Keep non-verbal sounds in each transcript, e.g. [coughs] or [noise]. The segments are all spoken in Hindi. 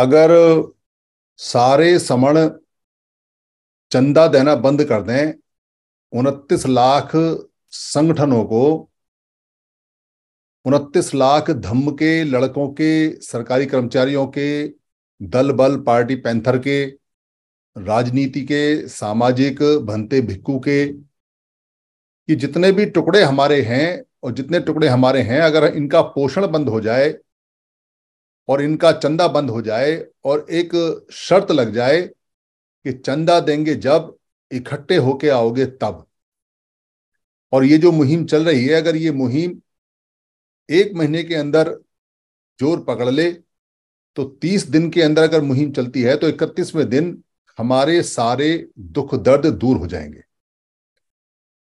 अगर सारे समण चंदा देना बंद कर दें उनतीस लाख संगठनों को उनतीस लाख धम्म के लड़कों के सरकारी कर्मचारियों के दल बल पार्टी पैंथर के राजनीति के सामाजिक भंते भिक्कू के कि जितने भी टुकड़े हमारे हैं और जितने टुकड़े हमारे हैं अगर इनका पोषण बंद हो जाए और इनका चंदा बंद हो जाए और एक शर्त लग जाए कि चंदा देंगे जब इकट्ठे होके आओगे तब और ये जो मुहिम चल रही है अगर ये मुहिम एक महीने के अंदर जोर पकड़ ले तो तीस दिन के अंदर अगर मुहिम चलती है तो इकतीसवें दिन हमारे सारे दुख दर्द दूर हो जाएंगे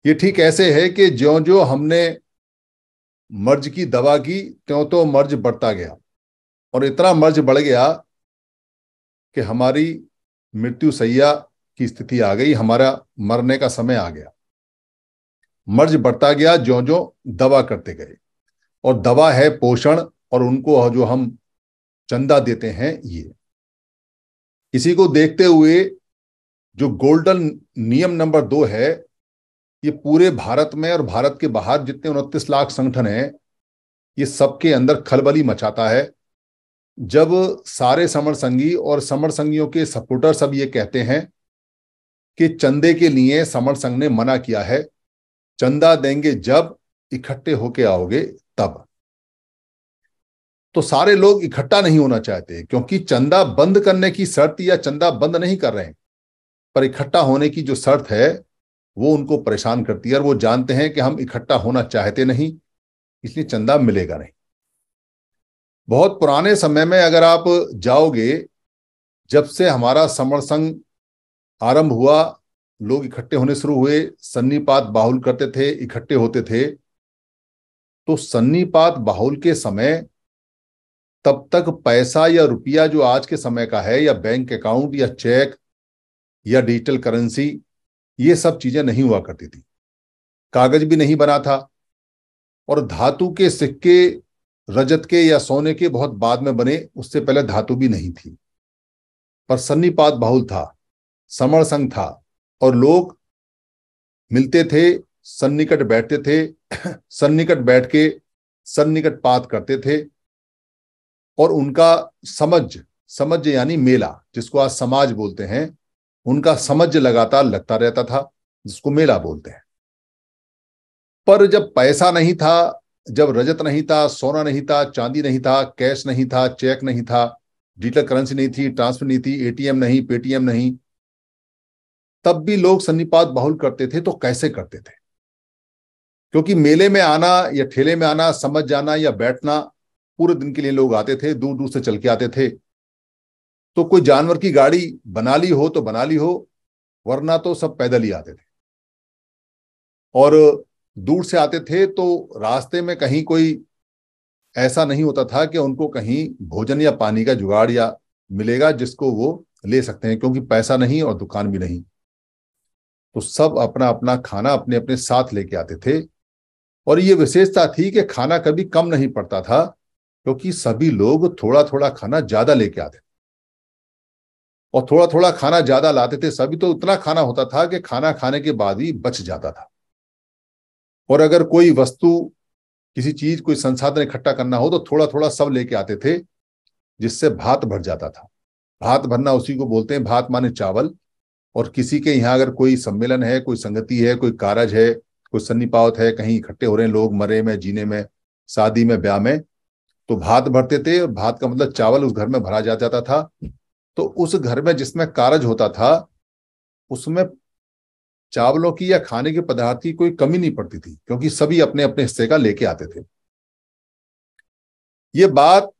ये ठीक ऐसे है कि ज्यो ज्यो हमने मर्ज की दवा की त्यों तो मर्ज बढ़ता गया और इतना मर्ज बढ़ गया कि हमारी मृत्यु सैया की स्थिति आ गई हमारा मरने का समय आ गया मर्ज बढ़ता गया ज्यो ज्यो दवा करते गए और दवा है पोषण और उनको जो हम चंदा देते हैं ये इसी को देखते हुए जो गोल्डन नियम नंबर दो है ये पूरे भारत में और भारत के बाहर जितने उनतीस लाख संगठन हैं ये सबके अंदर खलबली मचाता है जब सारे समर संगी और समर संगियों के सपोर्टर सब ये कहते हैं कि चंदे के लिए समर संघ ने मना किया है चंदा देंगे जब इकट्ठे होके आओगे तब तो सारे लोग इकट्ठा नहीं होना चाहते क्योंकि चंदा बंद करने की शर्त या चंदा बंद नहीं कर रहे हैं पर इकट्ठा होने की जो शर्त है वो उनको परेशान करती है और वो जानते हैं कि हम इकट्ठा होना चाहते नहीं इसलिए चंदा मिलेगा नहीं बहुत पुराने समय में अगर आप जाओगे जब से हमारा समर संघ आरंभ हुआ लोग इकट्ठे होने शुरू हुए सन्नीपात बाहुल करते थे इकट्ठे होते थे तो सन्नीपात बाहुल के समय तब तक पैसा या रुपया जो आज के समय का है या बैंक अकाउंट या चेक या डिजिटल करेंसी ये सब चीजें नहीं हुआ करती थी कागज भी नहीं बना था और धातु के सिक्के रजत के या सोने के बहुत बाद में बने उससे पहले धातु भी नहीं थी पर सन्नीपात बाहुल था समर संघ था और लोग मिलते थे सन्निकट बैठते थे [clears throat] सन्निकट बैठ के सन्निकट पात करते थे और उनका समझ समझ यानी मेला जिसको आज समाज बोलते हैं उनका समझ लगातार लगता रहता था जिसको मेला बोलते हैं पर जब पैसा नहीं था जब रजत नहीं था सोना नहीं था चांदी नहीं था कैश नहीं था चेक नहीं था डिजिटल करेंसी नहीं थी ट्रांसफर नहीं थी एटीएम नहीं पेटीएम नहीं तब भी लोग सन्निपात बाहुल करते थे तो कैसे करते थे क्योंकि मेले में आना या ठेले में आना समझ जाना या बैठना पूरे दिन के लिए लोग आते थे दूर दूर से चल के आते थे तो कोई जानवर की गाड़ी बना ली हो तो बना ली हो वरना तो सब पैदल ही आते थे और दूर से आते थे तो रास्ते में कहीं कोई ऐसा नहीं होता था कि उनको कहीं भोजन या पानी का जुगाड़ या मिलेगा जिसको वो ले सकते हैं क्योंकि पैसा नहीं और दुकान भी नहीं तो सब अपना अपना खाना अपने अपने साथ लेके आते थे और ये विशेषता थी कि खाना कभी कम नहीं पड़ता था क्योंकि सभी लोग थोड़ा थोड़ा खाना ज्यादा लेके आते थे और थोड़ा थोड़ा खाना ज्यादा लाते थे सभी तो उतना खाना होता था कि खाना खाने के बाद ही बच जाता था और अगर कोई वस्तु किसी चीज कोई संसाधन इकट्ठा करना हो तो थोड़ा थोड़ा सब लेके आते थे जिससे भात भर जाता था भात भरना उसी को बोलते हैं भात माने चावल और किसी के यहाँ अगर कोई सम्मेलन है कोई संगति है कोई कारज है कोई सन्नीपावत है कहीं इकट्ठे हो रहे हैं लोग मरे में जीने में शादी में ब्याह में तो भात भरते थे और भात का मतलब चावल उस घर में भरा जा जाता था तो उस घर में जिसमें कारज होता था उसमें चावलों की या खाने के पदार्थ की कोई कमी नहीं पड़ती थी क्योंकि सभी अपने अपने हिस्से का लेके आते थे ये बात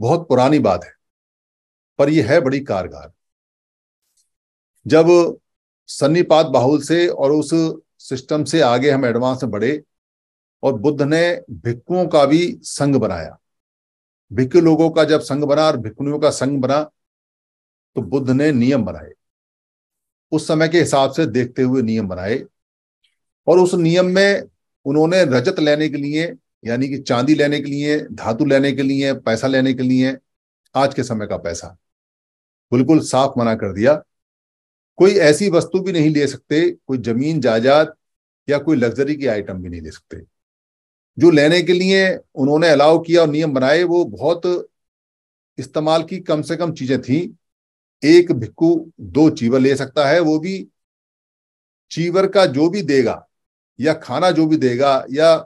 बहुत पुरानी बात है पर यह है बड़ी कारगर जब सन्नीपात बाहुल से और उस सिस्टम से आगे हम एडवांस में बढ़े और बुद्ध ने भिक्कुओं का भी संघ बनाया भिक्कु लोगों का जब संघ बना और भिक्कुनियों का संघ बना तो बुद्ध ने नियम बनाए उस समय के हिसाब से देखते हुए नियम बनाए और उस नियम में उन्होंने रजत लेने के लिए यानी कि चांदी लेने के लिए धातु लेने के लिए पैसा लेने के लिए आज के समय का पैसा बिल्कुल साफ मना कर दिया कोई ऐसी वस्तु भी नहीं ले सकते कोई जमीन जायदाद या कोई लग्जरी की आइटम भी नहीं ले सकते जो लेने के लिए उन्होंने अलाउ किया और नियम बनाए वो बहुत इस्तेमाल की कम से कम चीजें थी एक भिक्खु दो चीवर ले सकता है वो भी चीवर का जो भी देगा या खाना जो भी देगा या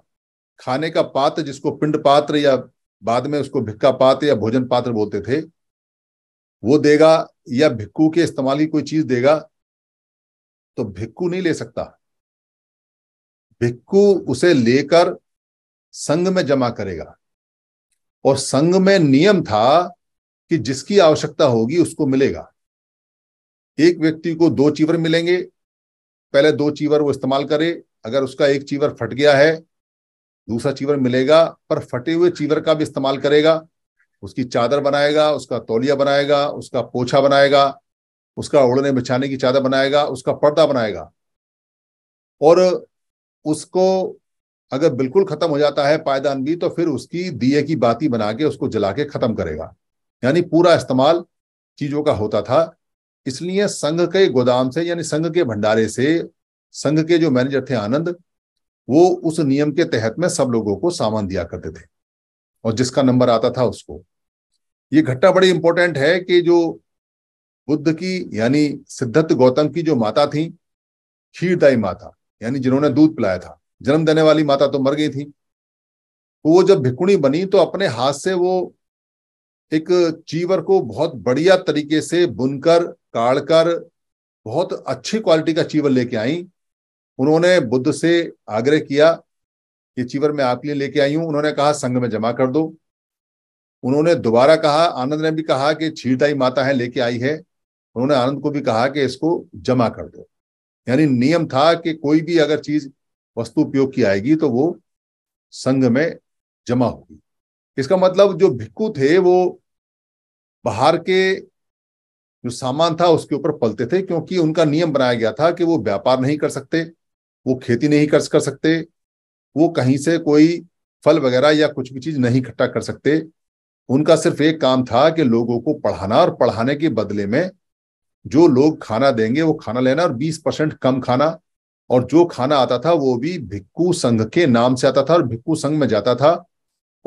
खाने का पात्र जिसको पिंड पात्र या बाद में उसको भिक्का पात्र या भोजन पात्र बोलते थे वो देगा या भिक्कू के इस्तेमाल की कोई चीज देगा तो भिक्कू नहीं ले सकता भिक्कू उसे लेकर संघ में जमा करेगा और संघ में नियम था कि जिसकी आवश्यकता होगी उसको मिलेगा एक व्यक्ति को दो चीवर मिलेंगे पहले दो चीवर वो इस्तेमाल करे अगर उसका एक चीवर फट गया है दूसरा चीवर मिलेगा पर फटे हुए चीवर का भी इस्तेमाल करेगा उसकी चादर बनाएगा उसका तौलिया बनाएगा उसका पोछा बनाएगा उसका ओढ़ने बिछाने की चादर बनाएगा उसका पर्दा बनाएगा और उसको अगर बिल्कुल खत्म हो जाता है पायदान भी तो फिर उसकी दिए की बाती बना के उसको जला के खत्म करेगा यानी पूरा इस्तेमाल चीजों का होता था इसलिए संघ के गोदाम से यानी संघ के भंडारे से संघ के जो मैनेजर थे आनंद वो उस नियम के तहत में सब लोगों को सामान दिया करते थे और जिसका नंबर आता था उसको ये घटना बड़ी इंपॉर्टेंट है कि जो बुद्ध की यानी सिद्धार्थ गौतम की जो माता थी खीरदाई माता यानी जिन्होंने दूध पिलाया था जन्म देने वाली माता तो मर गई थी तो वो जब भिकुणी बनी तो अपने हाथ से वो एक चीवर को बहुत बढ़िया तरीके से बुनकर काढ़कर बहुत अच्छी क्वालिटी का चीवर लेके आई उन्होंने बुद्ध से आग्रह किया ये चीवर मैं आपके लिए लेके आई हूं उन्होंने कहा संघ में जमा कर दो उन्होंने दोबारा कहा आनंद ने भी कहा कि छीरदाई माता है लेके आई है उन्होंने आनंद को भी कहा कि इसको जमा कर दो यानी नियम था कि कोई भी अगर चीज वस्तु उपयोग की आएगी तो वो संघ में जमा होगी इसका मतलब जो भिक्कू थे वो बाहर के जो सामान था उसके ऊपर पलते थे क्योंकि उनका नियम बनाया गया था कि वो व्यापार नहीं कर सकते वो खेती नहीं कर कर सकते वो कहीं से कोई फल वगैरह या कुछ भी चीज नहीं इकट्ठा कर सकते उनका सिर्फ एक काम था कि लोगों को पढ़ाना और पढ़ाने के बदले में जो लोग खाना देंगे वो खाना लेना और 20 परसेंट कम खाना और जो खाना आता था वो भी भिक्कू संघ के नाम से आता था और भिक्कू संघ में जाता था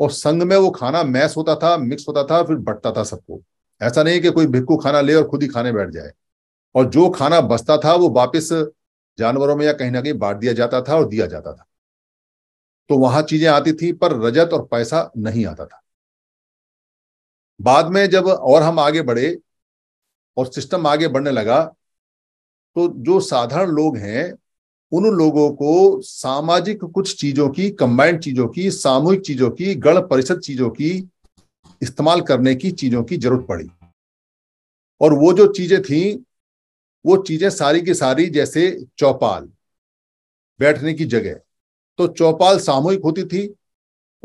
और संघ में वो खाना मैस होता था मिक्स होता था फिर बटता था सबको ऐसा नहीं कि कोई भिक्कू खाना ले और खुद ही खाने बैठ जाए और जो खाना बचता था वो वापस जानवरों में या कहीं ना कहीं बांट दिया जाता था और दिया जाता था तो वहां चीजें आती थी पर रजत और पैसा नहीं आता था बाद में जब और हम आगे बढ़े और सिस्टम आगे बढ़ने लगा तो जो साधारण लोग हैं उन लोगों को सामाजिक कुछ चीजों की कंबाइंड चीजों की सामूहिक चीजों की गण परिषद चीजों की इस्तेमाल करने की चीजों की जरूरत पड़ी और वो जो चीजें थी वो चीजें सारी की सारी जैसे चौपाल बैठने की जगह तो चौपाल सामूहिक होती थी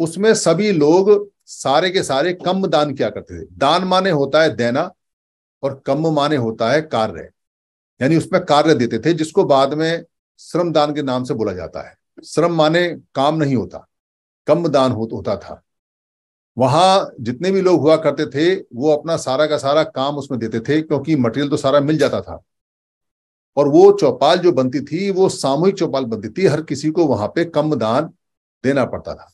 उसमें सभी लोग सारे के सारे कम दान क्या करते थे दान माने होता है देना और कम माने होता है कार्य यानी उसमें कार्य देते थे जिसको बाद में श्रम दान के नाम से बोला जाता है श्रम माने काम नहीं होता कम दान हो, होता था वहां जितने भी लोग हुआ करते थे वो अपना सारा का सारा काम उसमें देते थे क्योंकि मटेरियल तो सारा मिल जाता था और वो चौपाल जो बनती थी वो सामूहिक चौपाल बनती थी हर किसी को वहां पे कम दान देना पड़ता था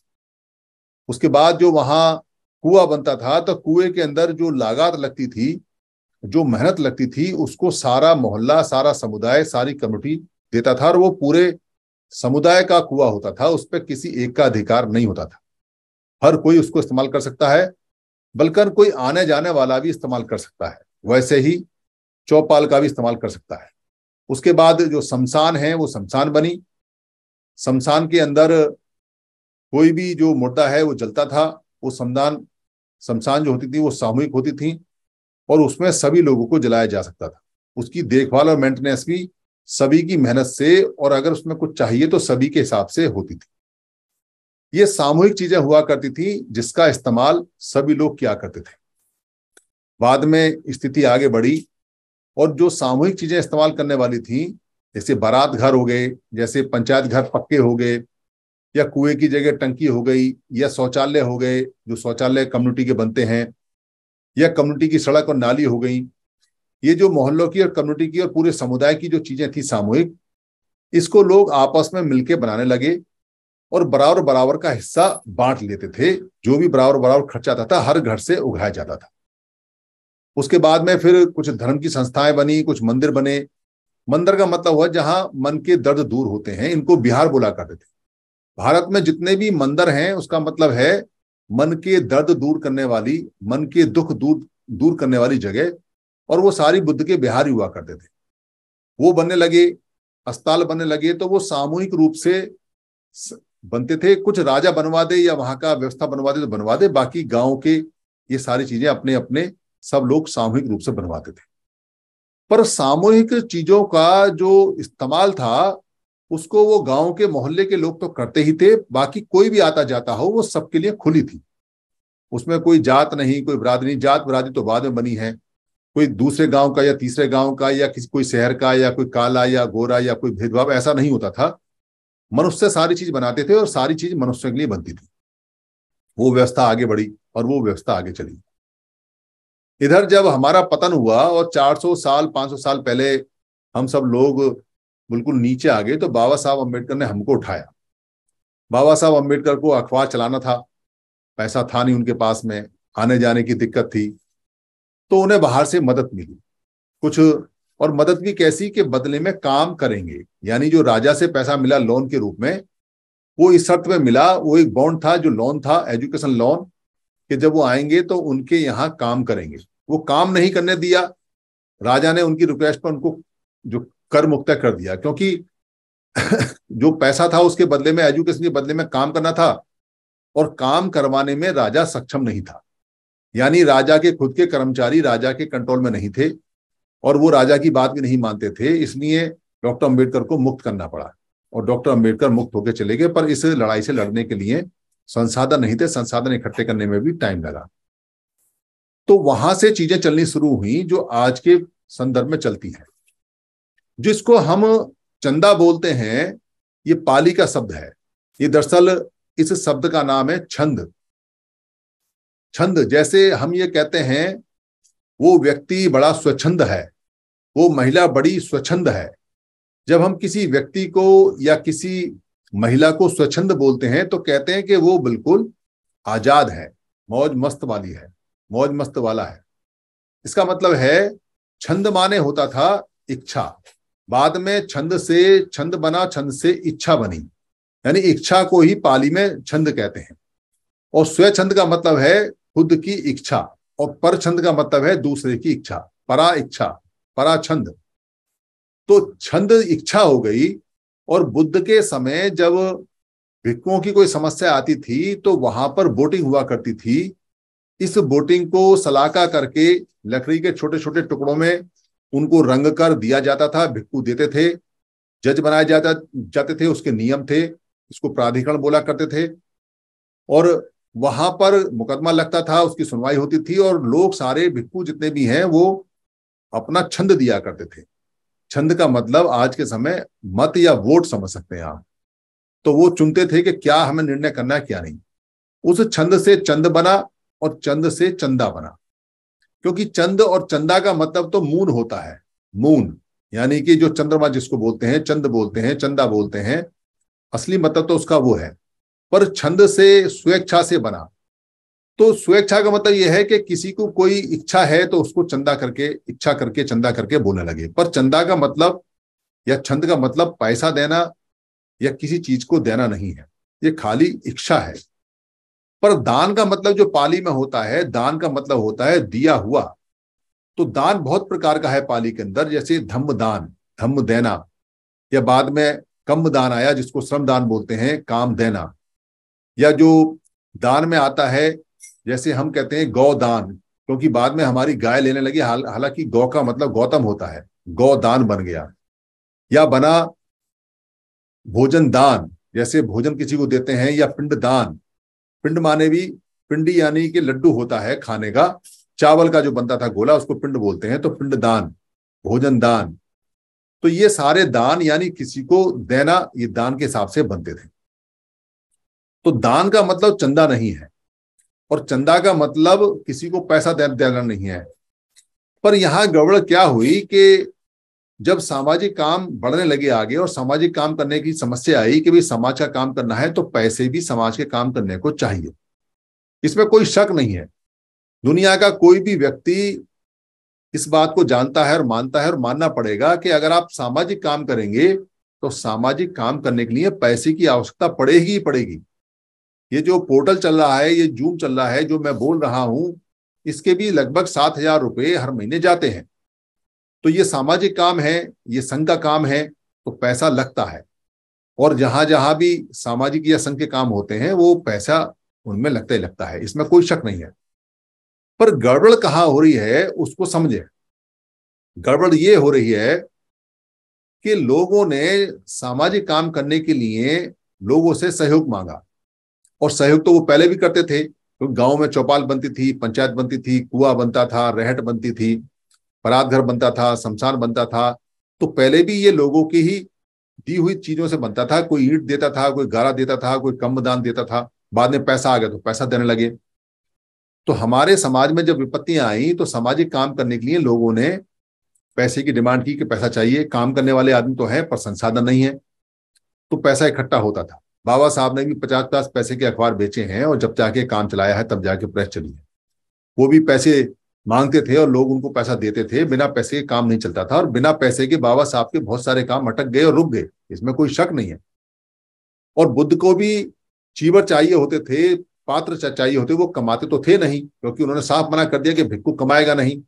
उसके बाद जो वहां कुआ बनता था तो कुएं के अंदर जो लागत लगती थी जो मेहनत लगती थी उसको सारा मोहल्ला सारा समुदाय सारी कम्युनिटी देता था और वो पूरे समुदाय का कुआ होता था उस पर किसी एक का अधिकार नहीं होता था हर कोई उसको इस्तेमाल कर सकता है बल्कि कोई आने जाने वाला भी इस्तेमाल कर सकता है वैसे ही चौपाल का भी इस्तेमाल कर सकता है उसके बाद जो शमशान है वो शमशान बनी शमशान के अंदर कोई भी जो मुर्दा है वो जलता था वो शमदान शमशान जो होती थी वो सामूहिक होती थी और उसमें सभी लोगों को जलाया जा सकता था उसकी देखभाल और मेंटेनेंस भी सभी की मेहनत से और अगर उसमें कुछ चाहिए तो सभी के हिसाब से होती थी ये सामूहिक चीजें हुआ करती थी जिसका इस्तेमाल सभी लोग किया करते थे बाद में स्थिति आगे बढ़ी और जो सामूहिक चीजें इस्तेमाल करने वाली थी जैसे बारात घर हो गए जैसे पंचायत घर पक्के हो गए या कुएं की जगह टंकी हो गई या शौचालय हो गए जो शौचालय कम्युनिटी के बनते हैं या कम्युनिटी की सड़क और नाली हो गई ये जो मोहल्लों की और कम्युनिटी की और पूरे समुदाय की जो चीजें थी सामूहिक इसको लोग आपस में मिलके बनाने लगे और बराबर बराबर का हिस्सा बांट लेते थे जो भी बराबर बराबर खर्चा आता था हर घर से उगाया जाता था उसके बाद में फिर कुछ धर्म की संस्थाएं बनी कुछ मंदिर बने मंदिर का मतलब हुआ जहां मन के दर्द दूर होते हैं इनको बिहार बोला करते थे भारत में जितने भी मंदिर हैं उसका मतलब है मन के दर्द दूर करने वाली मन के दुख दूर दूर करने वाली जगह और वो सारी बुद्ध के बिहार हुआ करते थे वो बनने लगे अस्पताल बनने लगे तो वो सामूहिक रूप से बनते थे कुछ राजा बनवा दे या वहां का व्यवस्था बनवा दे तो बनवा दे बाकी गांव के ये सारी चीजें अपने अपने सब लोग सामूहिक रूप से बनवाते थे पर सामूहिक चीजों का जो इस्तेमाल था उसको वो गांव के मोहल्ले के लोग तो करते ही थे बाकी कोई भी आता जाता हो वो सबके लिए खुली थी उसमें कोई जात नहीं कोई बरादरी जात बरादरी तो बाद में बनी है कोई दूसरे गांव का या तीसरे गांव का या किसी कोई शहर का या कोई काला या गोरा या कोई भेदभाव ऐसा नहीं होता था मनुष्य सारी चीज बनाते थे और सारी चीज मनुष्य के लिए बनती थी वो व्यवस्था आगे बढ़ी और वो व्यवस्था आगे चली इधर जब हमारा पतन हुआ और 400 साल 500 साल पहले हम सब लोग बिल्कुल नीचे आ गए तो बाबा साहब अम्बेडकर ने हमको उठाया बाबा साहब अम्बेडकर को अखबार चलाना था पैसा था नहीं उनके पास में आने जाने की दिक्कत थी तो उन्हें बाहर से मदद मिली कुछ और मदद भी कैसी कि बदले में काम करेंगे यानी जो राजा से पैसा मिला लोन के रूप में वो इस शर्त में मिला वो एक बॉन्ड था जो लोन था एजुकेशन लोन कि जब वो आएंगे तो उनके यहाँ काम करेंगे वो काम नहीं करने दिया राजा ने उनकी रिक्वेस्ट पर उनको जो कर मुक्त कर दिया क्योंकि [laughs] जो पैसा था उसके बदले में एजुकेशन के बदले में काम करना था और काम करवाने में राजा सक्षम नहीं था यानी राजा के खुद के कर्मचारी राजा के कंट्रोल में नहीं थे और वो राजा की बात भी नहीं मानते थे इसलिए डॉक्टर अम्बेडकर को मुक्त करना पड़ा और डॉक्टर अम्बेडकर मुक्त होकर चले गए पर इस लड़ाई से लड़ने के लिए संसाधन नहीं थे संसाधन इकट्ठे करने में भी टाइम लगा तो वहां से चीजें चलनी शुरू हुई जो आज के संदर्भ में चलती है जिसको हम चंदा बोलते हैं ये पाली का शब्द है ये दरअसल इस शब्द का नाम है छंद छंद जैसे हम ये कहते हैं वो व्यक्ति बड़ा स्वच्छंद है वो महिला बड़ी स्वच्छंद है जब हम किसी व्यक्ति को या किसी महिला को स्वच्छंद बोलते हैं तो कहते हैं कि वो बिल्कुल आजाद है मौज मस्त वाली है मौज मस्त वाला है इसका मतलब है छंद माने होता था इच्छा बाद में छंद से छंद बना छंद से इच्छा बनी यानी इच्छा को ही पाली में छंद कहते हैं और स्वच्छंद का मतलब है खुद की इच्छा और पर छंद का मतलब है दूसरे की इच्छा परा इच्छा परा छंद तो छंद इच्छा हो गई और बुद्ध के समय जब भिक्षुओं की कोई समस्या आती थी तो वहां पर बोटिंग हुआ करती थी इस बोटिंग को सलाका करके लकड़ी के छोटे छोटे टुकड़ों में उनको रंग कर दिया जाता था भिक्कू देते थे जज बनाए जाता जाते थे उसके नियम थे इसको प्राधिकरण बोला करते थे और वहां पर मुकदमा लगता था उसकी सुनवाई होती थी और लोग सारे भिक्कू जितने भी हैं वो अपना छंद दिया करते थे छंद का मतलब आज के समय मत या वोट समझ सकते हैं आप तो वो चुनते थे कि क्या हमें निर्णय करना है क्या नहीं उस छंद से चंद बना और चंद से चंदा बना क्योंकि चंद और चंदा का मतलब तो मून होता है मून यानी कि जो चंद्रमा जिसको बोलते हैं चंद बोलते हैं चंदा बोलते हैं असली मतलब तो उसका वो है पर छंद से स्वेच्छा से बना तो स्वेच्छा का मतलब यह है कि किसी को कोई इच्छा है तो उसको चंदा करके इच्छा करके चंदा करके बोलने लगे पर चंदा का मतलब या छंद का मतलब पैसा देना या किसी चीज को देना नहीं है ये खाली इच्छा है पर दान का मतलब जो पाली में होता है दान का मतलब होता है दिया हुआ तो दान बहुत प्रकार का है पाली के अंदर जैसे धम्म दान धम्म देना या बाद में कम दान आया जिसको श्रम दान बोलते हैं काम देना या जो दान में आता है जैसे हम कहते हैं गौदान क्योंकि बाद में हमारी गाय लेने लगी हाल हालांकि गौ का मतलब गौतम होता है गौदान बन गया या बना भोजन दान जैसे भोजन किसी को देते हैं या पिंड दान पिंड माने भी पिंडी यानी कि लड्डू होता है खाने का चावल का जो बनता था गोला उसको पिंड बोलते हैं तो पिंड दान भोजन दान तो ये सारे दान यानी किसी को देना ये दान के हिसाब से बनते थे तो दान का मतलब चंदा नहीं है और चंदा का मतलब किसी को पैसा देना नहीं है पर यहां गड़बड़ क्या हुई कि जब सामाजिक काम बढ़ने लगे आगे और सामाजिक काम करने की समस्या आई कि भाई समाज का काम करना है तो पैसे भी समाज के काम करने को चाहिए इसमें कोई शक नहीं है दुनिया का कोई भी व्यक्ति इस बात को जानता है और मानता है और मानना पड़ेगा कि अगर आप सामाजिक काम करेंगे तो सामाजिक काम करने के लिए पैसे की आवश्यकता पड़ेगी ही पड़ेगी ये जो पोर्टल चल रहा है ये जूम चल रहा है जो मैं बोल रहा हूं इसके भी लगभग सात हजार रुपये हर महीने जाते हैं तो ये सामाजिक काम है ये संघ का काम है तो पैसा लगता है और जहां जहां भी सामाजिक या संघ के काम होते हैं वो पैसा उनमें लगता ही लगता है इसमें कोई शक नहीं है पर गड़बड़ कहाँ हो रही है उसको समझे गड़बड़ ये हो रही है कि लोगों ने सामाजिक काम करने के लिए लोगों से सहयोग मांगा और सहयोग तो वो पहले भी करते थे तो गांव में चौपाल बनती थी पंचायत बनती थी कुआ बनता था रहट बनती थी परात घर बनता था शमशान बनता था तो पहले भी ये लोगों की ही दी हुई चीजों से बनता था कोई ईट देता था कोई गारा देता था कोई कम दान देता था बाद में पैसा आ गया तो पैसा देने लगे तो हमारे समाज में जब विपत्तियां आई तो सामाजिक काम करने के लिए लोगों ने पैसे की डिमांड की कि पैसा चाहिए काम करने वाले आदमी तो है पर संसाधन नहीं है तो पैसा इकट्ठा होता था बाबा साहब ने भी पचास पचास पैसे के अखबार बेचे हैं और जब जाके काम चलाया है तब जाके प्रेस चली है वो भी पैसे मांगते थे और लोग उनको पैसा देते थे बिना पैसे के काम नहीं चलता था और बिना पैसे के बाबा साहब के बहुत सारे काम अटक गए और रुक गए इसमें कोई शक नहीं है और बुद्ध को भी चीवर चाहिए होते थे पात्र चाहिए होते वो कमाते तो थे नहीं क्योंकि उन्होंने साफ मना कर दिया कि भिक्कू कमाएगा नहीं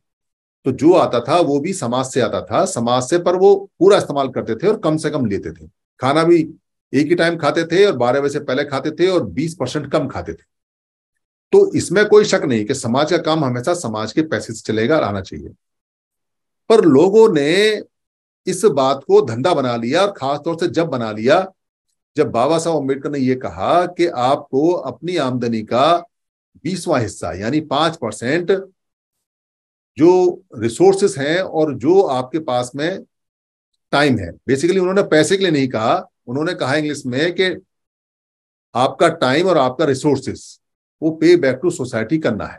तो जो आता था वो भी समाज से आता था समाज से पर वो पूरा इस्तेमाल करते थे और कम से कम लेते थे खाना भी एक ही टाइम खाते थे और बारह बजे से पहले खाते थे और बीस परसेंट कम खाते थे तो इसमें कोई शक नहीं कि समाज का काम हमेशा समाज के पैसे से चलेगा और आना चाहिए पर लोगों ने इस बात को धंधा बना लिया और खासतौर से जब बना लिया जब बाबा साहब अम्बेडकर ने यह कहा कि आपको अपनी आमदनी का बीसवा हिस्सा यानी पांच परसेंट जो रिसोर्सेस हैं और जो आपके पास में टाइम है बेसिकली उन्होंने पैसे के लिए नहीं कहा उन्होंने कहा इंग्लिश में कि आपका टाइम और आपका रिसोर्सेस वो पे बैक टू सोसाइटी करना है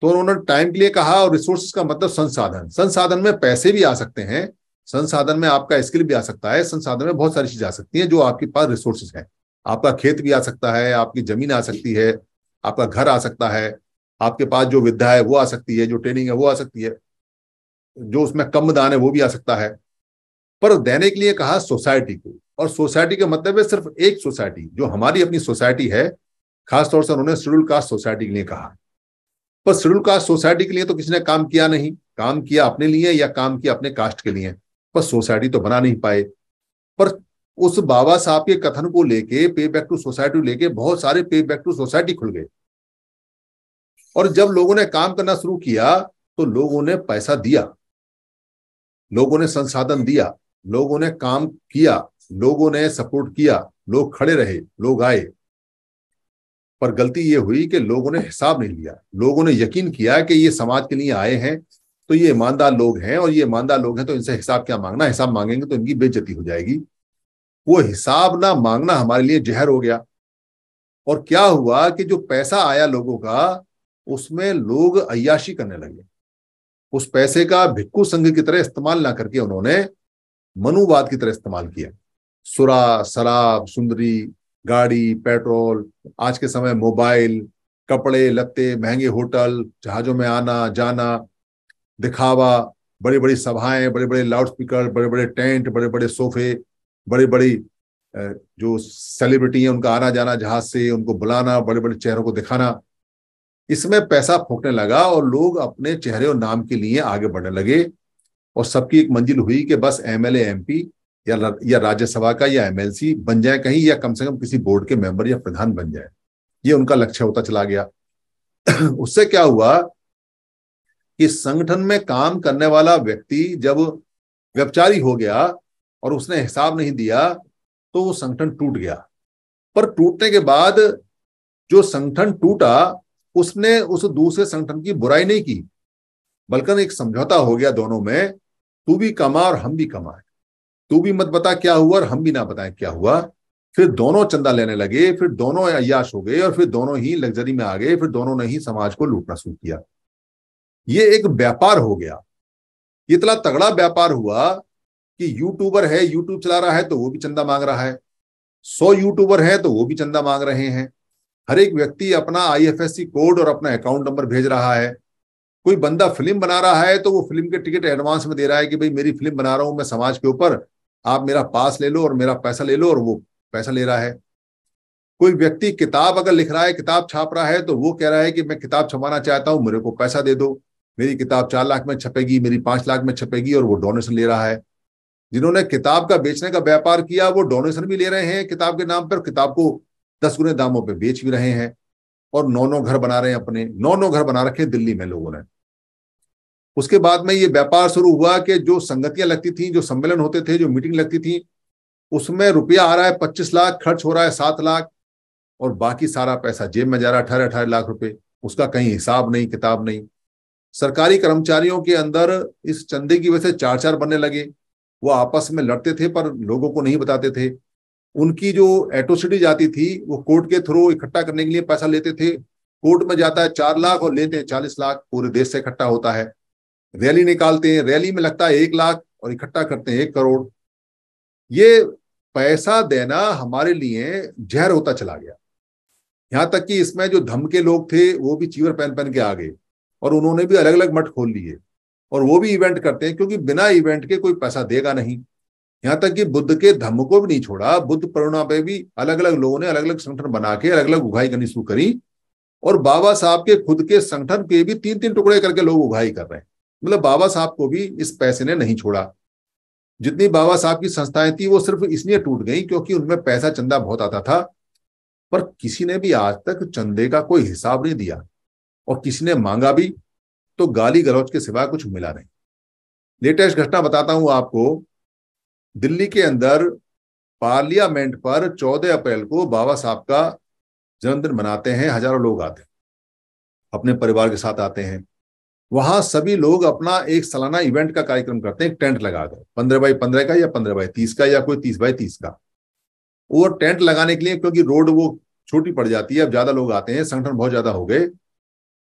तो उन्होंने टाइम के लिए कहा और रिसोर्सेस का मतलब संसाधन संसाधन में पैसे भी आ सकते हैं संसाधन में आपका स्किल भी आ सकता है संसाधन में बहुत सारी चीजें आ सकती हैं जो आपके पास रिसोर्सेज हैं आपका खेत भी आ सकता है आपकी जमीन आ सकती है आपका घर आ सकता है आपके पास जो विद्या है वो आ सकती है जो ट्रेनिंग है वो आ सकती है जो उसमें कम दान है वो भी आ सकता है पर देने के लिए कहा सोसाइटी को और सोसाइटी का मतलब है सिर्फ एक सोसाइटी जो हमारी अपनी सोसाइटी है खासतौर से उन्होंने शेड्यूल कास्ट सोसाइटी के लिए कहा पर शेड्यूल कास्ट सोसाइटी के लिए तो किसी ने काम किया नहीं काम किया अपने लिए या काम किया अपने कास्ट के लिए पर सोसाइटी तो बना नहीं पाए पर उस बाबा साहब के कथन को लेके पे बैक टू सोसाइटी लेके बहुत सारे पे बैक टू सोसाइटी खुल गए और जब लोगों ने काम करना शुरू किया तो लोगों ने पैसा दिया लोगों ने संसाधन दिया लोगों ने काम किया लोगों ने सपोर्ट किया लोग खड़े रहे लोग आए पर गलती ये हुई कि लोगों ने हिसाब नहीं लिया लोगों ने यकीन किया कि ये समाज के लिए आए हैं तो ये ईमानदार लोग हैं और ये ईमानदार लोग हैं तो इनसे हिसाब क्या मांगना हिसाब मांगेंगे तो इनकी बेजती हो जाएगी वो हिसाब ना मांगना हमारे लिए जहर हो गया और क्या हुआ कि जो पैसा आया लोगों का उसमें लोग अयाशी करने लगे उस पैसे का भिक्कू संघ की तरह इस्तेमाल ना करके उन्होंने मनुवाद की तरह इस्तेमाल किया सुरा शराब सुंदरी गाड़ी पेट्रोल आज के समय मोबाइल कपड़े लत्ते महंगे होटल जहाजों में आना जाना दिखावा बड़ी बड़ी सभाएं बड़े बड़े लाउडस्पीकर बड़े बड़े टेंट बड़े बड़े सोफे बड़ी बड़ी जो सेलिब्रिटी है उनका आना जाना जहाज से उनको बुलाना बड़े बड़े चेहरों को दिखाना इसमें पैसा फूकने लगा और लोग अपने चेहरे और नाम के लिए आगे बढ़ने लगे और सबकी एक मंजिल हुई कि बस एम एल एम पी या या राज्यसभा का या एमएलसी बन जाए कहीं या कम से कम किसी बोर्ड के मेंबर या प्रधान बन जाए ये उनका लक्ष्य होता चला गया [clears throat] उससे क्या हुआ कि संगठन में काम करने वाला व्यक्ति जब व्यापचारी हो गया और उसने हिसाब नहीं दिया तो वो संगठन टूट गया पर टूटने के बाद जो संगठन टूटा उसने उस दूसरे संगठन की बुराई नहीं की बल्कि एक समझौता हो गया दोनों में तू भी कमा और हम भी कमाए तू भी मत बता क्या हुआ और हम भी ना बताएं क्या हुआ फिर दोनों चंदा लेने लगे फिर दोनों अयाश हो गए और फिर दोनों ही लग्जरी में आ गए फिर दोनों ने ही समाज को लूटना शुरू किया ये एक व्यापार हो गया इतना तगड़ा व्यापार हुआ कि यूट्यूबर है यूट्यूब चला रहा है तो वो भी चंदा मांग रहा है सौ यूट्यूबर है तो वो भी चंदा मांग रहे हैं हर एक व्यक्ति अपना आईएफएससी कोड और अपना अकाउंट नंबर भेज रहा है कोई बंदा फिल्म बना रहा है तो वो फिल्म के टिकट एडवांस में दे रहा है कि भाई मेरी फिल्म बना रहा हूं मैं समाज के ऊपर आप मेरा पास ले लो और मेरा पैसा ले लो और वो पैसा ले रहा है कोई व्यक्ति किताब अगर लिख रहा है किताब छाप रहा है तो वो कह रहा है कि मैं किताब छपाना चाहता हूं मेरे को पैसा दे दो मेरी किताब चार लाख में छपेगी मेरी पांच लाख में छपेगी और वो डोनेशन ले रहा है जिन्होंने किताब का बेचने का व्यापार किया वो डोनेशन भी ले रहे हैं किताब के नाम पर किताब को दस गुने दामों पर बेच भी रहे हैं और नौ नौ घर बना रहे हैं अपने नौ नौ घर बना रखे दिल्ली में लोगों ने उसके बाद में ये व्यापार शुरू हुआ कि जो संगतियां लगती थी जो सम्मेलन होते थे जो मीटिंग लगती थी उसमें रुपया आ रहा है पच्चीस लाख खर्च हो रहा है सात लाख और बाकी सारा पैसा जेब में जा रहा है अठारह अठारह लाख रुपए उसका कहीं हिसाब नहीं किताब नहीं सरकारी कर्मचारियों के अंदर इस चंदे की वजह से चार चार बनने लगे वो आपस में लड़ते थे पर लोगों को नहीं बताते थे उनकी जो एटोसिटी जाती थी वो कोर्ट के थ्रू इकट्ठा करने के लिए पैसा लेते थे कोर्ट में जाता है चार लाख और लेते हैं चालीस लाख पूरे देश से इकट्ठा होता है रैली निकालते हैं रैली में लगता है एक लाख और इकट्ठा करते हैं एक करोड़ ये पैसा देना हमारे लिए जहर होता चला गया यहां तक कि इसमें जो धमके के लोग थे वो भी चीवर पहन पहन के आ गए और उन्होंने भी अलग अलग मठ खोल लिए और वो भी इवेंट करते हैं क्योंकि बिना इवेंट के कोई पैसा देगा नहीं यहां तक कि बुद्ध के धम्म को भी नहीं छोड़ा बुद्ध प्रेरणा पे भी अलग अलग लोगों ने अलग अलग संगठन बना के अलग अलग उगाई करनी शुरू करी और बाबा साहब के खुद के संगठन पे भी तीन तीन टुकड़े करके लोग उगाई कर रहे हैं मतलब बाबा साहब को भी इस पैसे ने नहीं छोड़ा जितनी बाबा साहब की संस्थाएं थी वो सिर्फ इसलिए टूट गई क्योंकि उनमें पैसा चंदा बहुत आता था पर किसी ने भी आज तक चंदे का कोई हिसाब नहीं दिया और किसी ने मांगा भी तो गाली गलौज के सिवा कुछ मिला नहीं लेटेस्ट घटना बताता हूं आपको दिल्ली के अंदर पार्लियामेंट पर 14 अप्रैल को बाबा साहब का जन्मदिन मनाते हैं हजारों लोग आते हैं अपने परिवार के साथ आते हैं वहां सभी लोग अपना एक सालाना इवेंट का कार्यक्रम करते हैं टेंट टेंट लगाकर पंद्रह बाई पंद्रह का या पंद्रह बाई तीस का या कोई तीस बाई तीस का वो टेंट लगाने के लिए क्योंकि रोड वो छोटी पड़ जाती है अब ज्यादा लोग आते हैं संगठन बहुत ज्यादा हो गए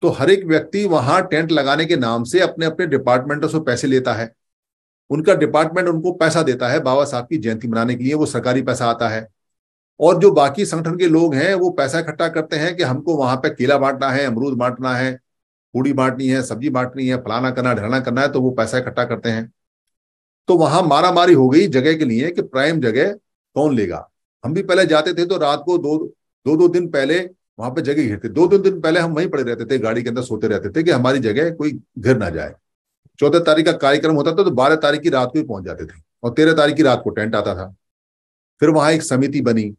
तो हर एक व्यक्ति वहां टेंट लगाने के नाम से अपने अपने डिपार्टमेंटों से पैसे लेता है उनका डिपार्टमेंट उनको पैसा देता है बाबा साहब की जयंती मनाने के लिए वो सरकारी पैसा आता है और जो बाकी संगठन के लोग हैं वो पैसा इकट्ठा करते हैं कि हमको वहां पर केला बांटना है अमरूद बांटना है पूड़ी बांटनी है सब्जी बांटनी है फलाना करना ढलाना करना है तो वो पैसा इकट्ठा करते हैं तो वहां मारा मारी हो गई जगह के लिए कि प्राइम जगह कौन लेगा हम भी पहले जाते थे तो रात को दो दो दो दिन पहले वहां पे जगह घिरते दो दो दिन पहले हम वहीं पड़े रहते थे गाड़ी के अंदर सोते रहते थे कि हमारी जगह कोई घिर ना जाए चौदह तारीख का कार्यक्रम होता था तो बारह तारीख की रात को ही पहुंच जाते थे और तेरह तारीख की रात को टेंट आता था फिर वहां एक समिति बनी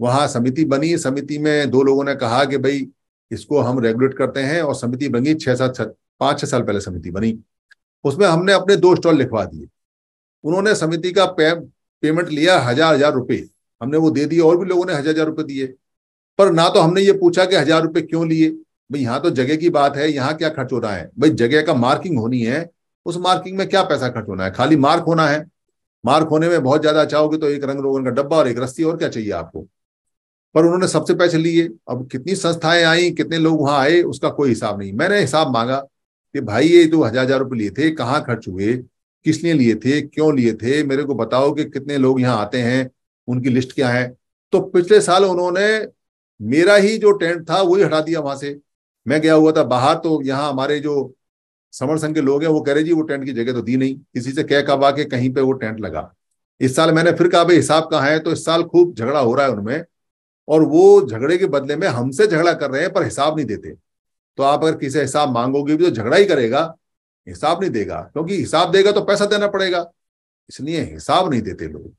वहां समिति बनी समिति में दो लोगों ने कहा कि भाई इसको हम रेगुलेट करते हैं और समिति बनी छह सात पांच छह साल पहले समिति बनी उसमें हमने अपने दो स्टॉल लिखवा दिए उन्होंने समिति का पे, पेमेंट लिया हजार हजार रुपए हमने वो दे दिए और भी लोगों ने हजार हजार रुपए दिए पर ना तो हमने ये पूछा कि हजार रुपए क्यों लिए भाई यहाँ तो जगह की बात है यहाँ क्या खर्च हो रहा है भाई जगह का मार्किंग होनी है उस मार्किंग में क्या पैसा खर्च होना है खाली मार्क होना है मार्क होने में बहुत ज्यादा चाहोगे अच्छा तो एक रंग रोगन का डब्बा और एक रस्सी और क्या चाहिए आपको पर उन्होंने सबसे पैसे लिए अब कितनी संस्थाएं आई कितने लोग वहां आए उसका कोई हिसाब नहीं मैंने हिसाब मांगा कि भाई ये तो हजार हजार रुपये लिए थे कहाँ खर्च हुए किसने लिए लिए थे क्यों लिए थे मेरे को बताओ कि कितने लोग यहाँ आते हैं उनकी लिस्ट क्या है तो पिछले साल उन्होंने मेरा ही जो टेंट था वही हटा दिया वहां से मैं गया हुआ था बाहर तो यहाँ हमारे जो समर संघ के लोग हैं वो कह रहे जी वो टेंट की जगह तो दी नहीं किसी से कह कब आके कहीं पे वो टेंट लगा इस साल मैंने फिर कहा भाई हिसाब कहाँ है तो इस साल खूब झगड़ा हो रहा है उनमें और वो झगड़े के बदले में हमसे झगड़ा कर रहे हैं पर हिसाब नहीं देते तो आप अगर किसी हिसाब मांगोगे भी तो झगड़ा ही करेगा हिसाब नहीं देगा क्योंकि हिसाब देगा तो पैसा देना पड़ेगा इसलिए हिसाब नहीं देते लोग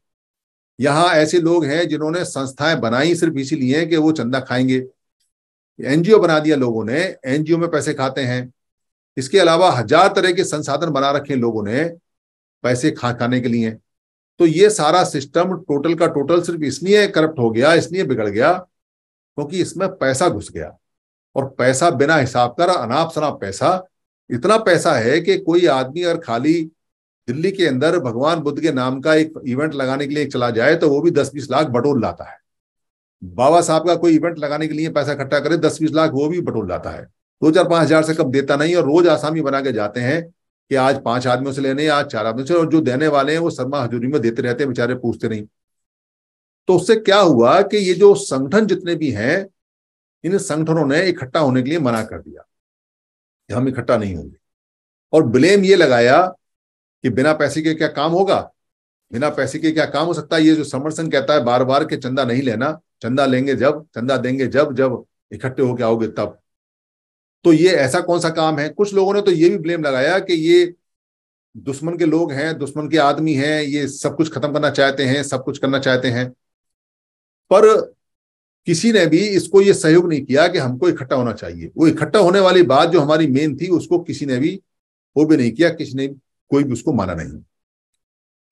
यहाँ ऐसे लोग हैं जिन्होंने संस्थाएं बनाई सिर्फ इसीलिए कि वो चंदा खाएंगे एनजीओ बना दिया लोगों ने एनजीओ में पैसे खाते हैं इसके अलावा हजार तरह के संसाधन बना रखे लोगों ने पैसे खा खाने के लिए तो ये सारा सिस्टम टोटल का टोटल सिर्फ इसलिए करप्ट हो गया इसलिए बिगड़ गया क्योंकि इसमें पैसा घुस गया और पैसा बिना हिसाब का अनाप शनाप पैसा इतना पैसा है कि कोई आदमी अगर खाली दिल्ली के अंदर भगवान बुद्ध के नाम का एक इवेंट लगाने के लिए चला जाए तो वो भी दस बीस लाख बटोल लाता है बाबा साहब का कोई इवेंट लगाने के लिए पैसा इकट्ठा करे दस बीस लाख वो भी बटोल लाता है दो चार पांच हजार से कम देता नहीं और रोज आसामी बना के जाते हैं कि आज पांच आदमियों से लेने आज चार आदमियों से और जो देने वाले हैं वो शर्मा हजूरी में देते रहते हैं बेचारे पूछते नहीं तो उससे क्या हुआ कि ये जो संगठन जितने भी हैं इन संगठनों ने इकट्ठा होने के लिए मना कर दिया कि हम इकट्ठा नहीं होंगे और ब्लेम ये लगाया कि बिना पैसे के क्या काम होगा बिना पैसे के क्या काम हो सकता है ये जो समर्थन कहता है बार बार के चंदा नहीं लेना चंदा लेंगे जब चंदा देंगे जब जब इकट्ठे होके आओगे तब तो ये ऐसा कौन सा काम है कुछ लोगों ने तो ये भी ब्लेम लगाया कि ये दुश्मन के लोग हैं दुश्मन के आदमी हैं ये सब कुछ खत्म करना चाहते हैं सब कुछ करना चाहते हैं पर किसी ने भी इसको ये सहयोग नहीं किया कि हमको इकट्ठा होना चाहिए वो इकट्ठा होने वाली बात जो हमारी मेन थी उसको किसी ने भी वो भी नहीं किया किसी ने कोई भी उसको माना नहीं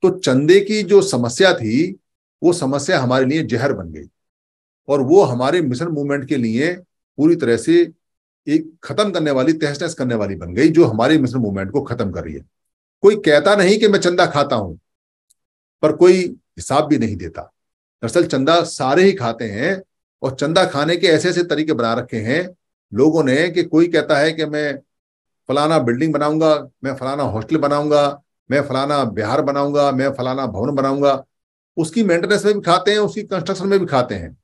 तो चंदे की जो समस्या थी वो समस्या हमारे लिए जहर बन गई और वो हमारे मिशन मूवमेंट के लिए पूरी तरह से एक खत्म करने वाली तहस तहस करने वाली बन गई जो हमारे मुस्लिम मूवमेंट को खत्म कर रही है कोई कहता नहीं कि मैं चंदा खाता हूं पर कोई हिसाब भी नहीं देता दरअसल चंदा सारे ही खाते हैं और चंदा खाने के ऐसे ऐसे तरीके बना रखे हैं लोगों ने कि कोई कहता है कि मैं फलाना बिल्डिंग बनाऊंगा मैं फलाना हॉस्टल बनाऊंगा मैं फलाना बिहार बनाऊंगा मैं फलाना भवन बनाऊंगा उसकी मेंटेनेंस में भी खाते हैं उसकी कंस्ट्रक्शन में भी खाते हैं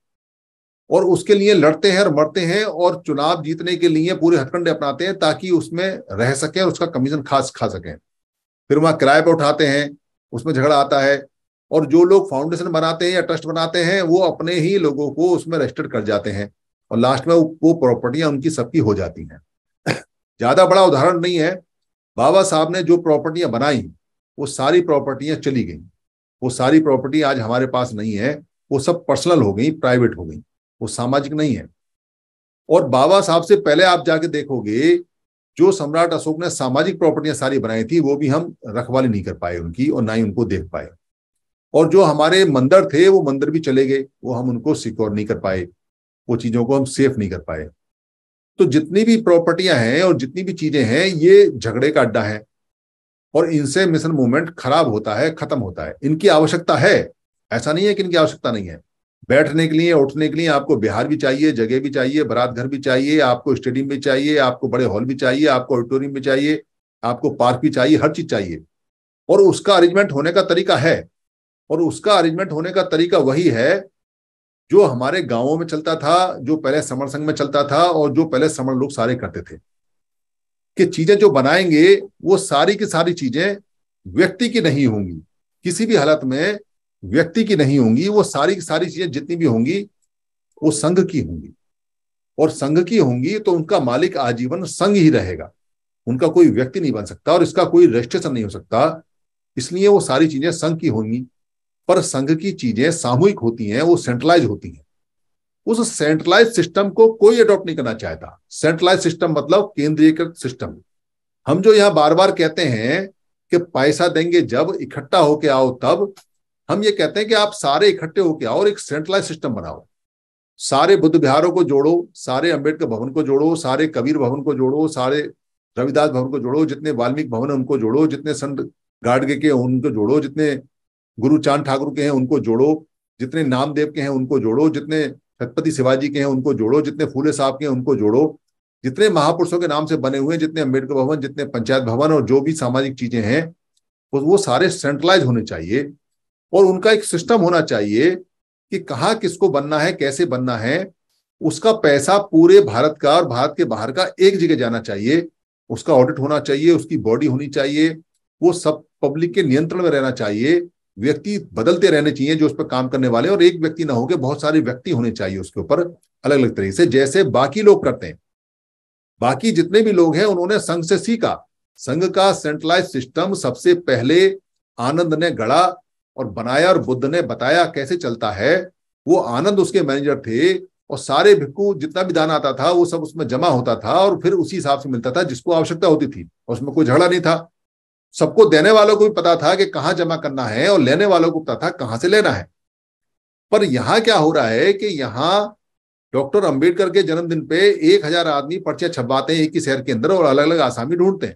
और उसके लिए लड़ते हैं और मरते हैं और चुनाव जीतने के लिए पूरे हथकंडे अपनाते हैं ताकि उसमें रह सकें और उसका कमीशन खास खा सकें फिर वहाँ किराए पर उठाते हैं उसमें झगड़ा आता है और जो लोग फाउंडेशन बनाते हैं या ट्रस्ट बनाते हैं वो अपने ही लोगों को उसमें रजिस्टर्ड कर जाते हैं और लास्ट में वो प्रॉपर्टियां उनकी सबकी हो जाती हैं [coughs] ज्यादा बड़ा उदाहरण नहीं है बाबा साहब ने जो प्रॉपर्टियां बनाई वो सारी प्रॉपर्टियां चली गई वो सारी प्रॉपर्टी आज हमारे पास नहीं है वो सब पर्सनल हो गई प्राइवेट हो गई वो सामाजिक नहीं है और बाबा साहब से पहले आप जाके देखोगे जो सम्राट अशोक ने सामाजिक प्रॉपर्टियां सारी बनाई थी वो भी हम रखवाली नहीं कर पाए उनकी और ना ही उनको देख पाए और जो हमारे मंदिर थे वो मंदिर भी चले गए वो हम उनको सिक्योर नहीं कर पाए वो चीजों को हम सेफ नहीं कर पाए तो जितनी भी प्रॉपर्टियां हैं और जितनी भी चीजें हैं ये झगड़े का अड्डा है और इनसे मिशन मूवमेंट खराब होता है खत्म होता है इनकी आवश्यकता है ऐसा नहीं है कि इनकी आवश्यकता नहीं है बैठने के लिए उठने के लिए आपको बिहार भी चाहिए जगह भी चाहिए बरात घर भी चाहिए आपको स्टेडियम भी चाहिए आपको बड़े हॉल भी चाहिए आपको ऑडिटोरियम भी चाहिए आपको पार्क भी चाहिए हर चीज चाहिए और उसका अरेंजमेंट होने का तरीका है और उसका अरेंजमेंट होने का तरीका वही है जो हमारे गांवों में चलता था जो पहले समर संघ में चलता था और जो पहले समर लोग सारे करते थे कि चीजें जो बनाएंगे वो सारी की सारी चीजें व्यक्ति की नहीं होंगी किसी भी हालत में व्यक्ति की नहीं होंगी वो सारी की सारी चीजें जितनी भी होंगी वो संघ की होंगी और संघ की होंगी तो उनका मालिक आजीवन संघ ही रहेगा उनका कोई व्यक्ति नहीं बन सकता और इसका कोई रजिस्ट्रेशन नहीं हो सकता इसलिए वो सारी चीजें संघ की होंगी पर संघ की चीजें सामूहिक होती हैं वो सेंट्रलाइज होती हैं उस सेंट्रलाइज सिस्टम को कोई अडॉप्ट नहीं करना चाहता सेंट्रलाइज सिस्टम मतलब केंद्रीयकृत सिस्टम हम जो यहां बार बार कहते हैं कि पैसा देंगे जब इकट्ठा होके आओ तब हम ये कहते हैं कि आप सारे इकट्ठे होकर आओ और एक सेंट्रलाइज सिस्टम बनाओ सारे बुद्ध विहारों को जोड़ो सारे अंबेडकर भवन को जोड़ो सारे कबीर भवन को जोड़ो सारे रविदास भवन को जोड़ो जितने वाल्मीकि भवन है उनको जोड़ो जितने संत गाडगे के हैं उनको जोड़ो जितने गुरु चांद ठाकुर के हैं उनको जोड़ो जितने नामदेव के हैं उनको जोड़ो जितने छत्रपति शिवाजी के हैं उनको जोड़ो जितने फूले साहब के हैं उनको जोड़ो जितने महापुरुषों के नाम से बने हुए हैं जितने अम्बेडकर भवन जितने पंचायत भवन और जो भी सामाजिक चीजें हैं वो सारे सेंट्रलाइज होने चाहिए और उनका एक सिस्टम होना चाहिए कि कहा किसको बनना है कैसे बनना है उसका पैसा पूरे भारत का और भारत के बाहर का एक जगह जाना चाहिए उसका ऑडिट होना चाहिए उसकी बॉडी होनी चाहिए वो सब पब्लिक के नियंत्रण में रहना चाहिए व्यक्ति बदलते रहने चाहिए जो उस पर काम करने वाले और एक व्यक्ति ना होकर बहुत सारे व्यक्ति होने चाहिए उसके ऊपर अलग अलग तरीके से जैसे बाकी लोग करते हैं बाकी जितने भी लोग हैं उन्होंने संघ से सीखा संघ का सेंट्रलाइज सिस्टम सबसे पहले आनंद ने गढ़ा और बनाया और बुद्ध ने बताया कैसे चलता है वो आनंद उसके मैनेजर थे और सारे भिक्खु जितना भी दान आता था वो सब उसमें जमा होता था और फिर उसी हिसाब से मिलता था जिसको आवश्यकता होती थी और उसमें कोई झगड़ा नहीं था सबको देने वालों को भी पता था कि कहाँ जमा करना है और लेने वालों को पता था कहाँ से लेना है पर यहाँ क्या हो रहा है कि यहाँ डॉक्टर अंबेडकर के जन्मदिन पे एक हजार आदमी पर्चे छपवाते हैं एक ही शहर के अंदर और अलग अलग आसामी ढूंढते हैं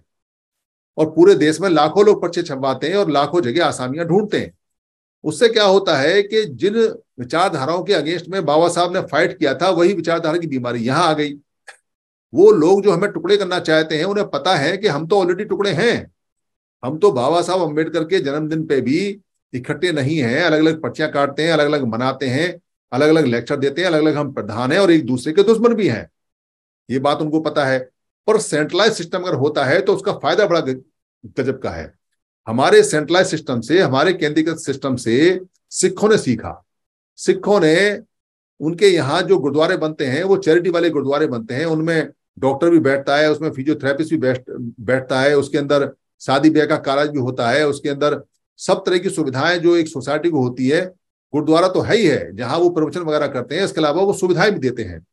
और पूरे देश में लाखों लोग पर्चे छपवाते हैं और लाखों जगह आसामियां ढूंढते हैं उससे क्या होता है कि जिन विचारधाराओं के अगेंस्ट में बाबा साहब ने फाइट किया था वही विचारधारा की बीमारी यहां आ गई वो लोग जो हमें टुकड़े करना चाहते हैं उन्हें पता है कि हम तो ऑलरेडी टुकड़े हैं हम तो बाबा साहब अम्बेडकर के जन्मदिन पे भी इकट्ठे नहीं हैं अलग अलग पर्चियां काटते हैं अलग अलग मनाते हैं अलग अलग लेक्चर देते हैं अलग अलग हम प्रधान हैं और एक दूसरे के दुश्मन भी हैं ये बात उनको पता है पर सेंट्रलाइज सिस्टम अगर होता है तो उसका फायदा बड़ा गजब का है हमारे सेंट्रलाइज सिस्टम से हमारे केंद्रीकृत सिस्टम से सिखों ने सीखा सिखों ने उनके यहाँ जो गुरुद्वारे बनते हैं वो चैरिटी वाले गुरुद्वारे बनते हैं उनमें डॉक्टर भी बैठता है उसमें फिजियोथेरेपिस्ट भी बैठ बैठता है उसके अंदर शादी ब्याह का काराज भी होता है उसके अंदर सब तरह की सुविधाएं जो एक सोसाइटी को होती है गुरुद्वारा तो है ही है जहां वो प्रवचन वगैरह करते हैं इसके अलावा वो सुविधाएं भी देते हैं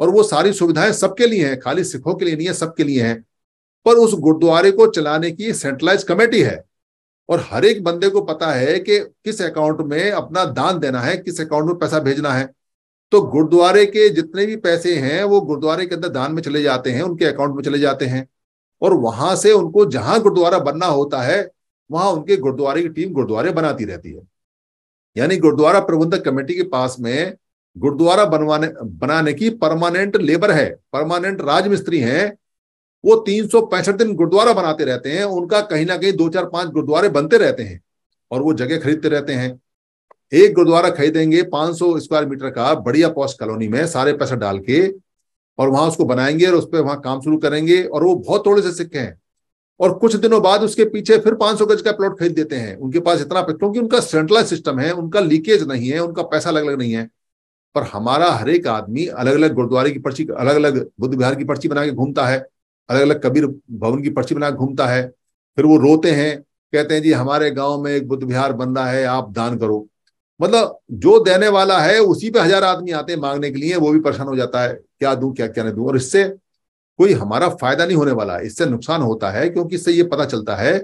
और वो सारी सुविधाएं सबके लिए हैं खाली सिखों के लिए नहीं है सबके लिए हैं पर उस गुरुद्वारे को चलाने की सेंट्रलाइज कमेटी है और हर एक बंदे को पता है कि किस अकाउंट में अपना दान देना है किस अकाउंट में पैसा भेजना है तो गुरुद्वारे के जितने भी पैसे हैं वो गुरुद्वारे के अंदर दान में चले जाते हैं उनके अकाउंट में चले जाते हैं और वहां से उनको जहां गुरुद्वारा बनना होता है वहां उनके गुरुद्वारे की टीम गुरुद्वारे बनाती रहती है यानी गुरुद्वारा प्रबंधक कमेटी के पास में गुरुद्वारा बनवाने बनाने की परमानेंट लेबर है परमानेंट राजमिस्त्री हैं वो तीन दिन गुरुद्वारा बनाते रहते हैं उनका कहीं ना कहीं दो चार पांच गुरुद्वारे बनते रहते हैं और वो जगह खरीदते रहते हैं एक गुरुद्वारा खरीदेंगे 500 स्क्वायर मीटर का बढ़िया पोस्ट कॉलोनी में सारे पैसा डाल के और वहां उसको बनाएंगे और उस पर वहां काम शुरू करेंगे और वो बहुत थोड़े से सिक्के हैं और कुछ दिनों बाद उसके पीछे फिर 500 गज का प्लॉट खरीद देते हैं उनके पास इतना क्योंकि उनका सेंट्रलाइज सिस्टम है उनका लीकेज नहीं है उनका पैसा अलग अलग नहीं है पर हमारा हर एक आदमी अलग अलग गुरुद्वारे की पर्ची अलग अलग बुद्ध विहार की पर्ची बना के घूमता है अलग अलग कबीर भवन की पर्ची बना घूमता है फिर वो रोते हैं कहते हैं जी हमारे गांव में एक बुद्ध विहार बन रहा है आप दान करो मतलब जो देने वाला है उसी पे हजार आदमी आते हैं मांगने के लिए वो भी परेशान हो जाता है क्या दूं क्या क्या नहीं दूं और इससे कोई हमारा फायदा नहीं होने वाला इससे नुकसान होता है क्योंकि इससे ये पता चलता है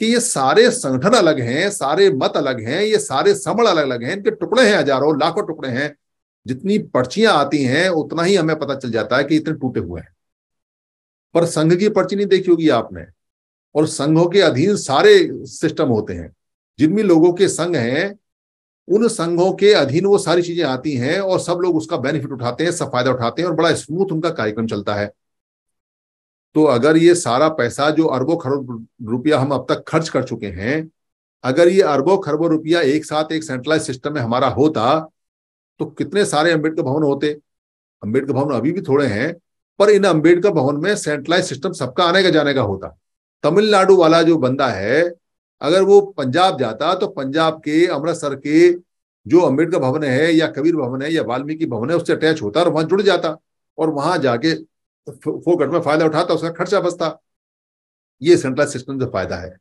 कि ये सारे संगठन अलग हैं सारे मत अलग हैं ये सारे समण अलग अलग हैं इनके टुकड़े हैं हजारों लाखों टुकड़े हैं जितनी पर्चियां आती हैं उतना ही हमें पता चल जाता है कि इतने टूटे हुए हैं पर संघ की पर्ची नहीं देखी होगी आपने और संघों के अधीन सारे सिस्टम होते हैं जिन भी लोगों के संघ हैं उन संघों के अधीन वो सारी चीजें आती हैं और सब लोग उसका बेनिफिट उठाते हैं सब फायदा उठाते हैं और बड़ा स्मूथ उनका कार्यक्रम चलता है तो अगर ये सारा पैसा जो अरबों खरबों रुपया हम अब तक खर्च कर चुके हैं अगर ये अरबों खरबों रुपया एक साथ एक सेंट्रलाइज सिस्टम में हमारा होता तो कितने सारे अम्बेडकर भवन होते अम्बेडकर भवन अभी भी थोड़े हैं पर इन अंबेडकर भवन में सेंट्रलाइज सिस्टम सबका आने का जाने का होता तमिलनाडु वाला जो बंदा है अगर वो पंजाब जाता तो पंजाब के अमृतसर के जो अंबेडकर भवन है या कबीर भवन है या वाल्मीकि भवन है उससे अटैच होता और वहां जुड़ जाता और वहां जाके फोकट में फायदा उठाता उसका खर्चा बचता ये सेंट्रलाइज सिस्टम से फायदा है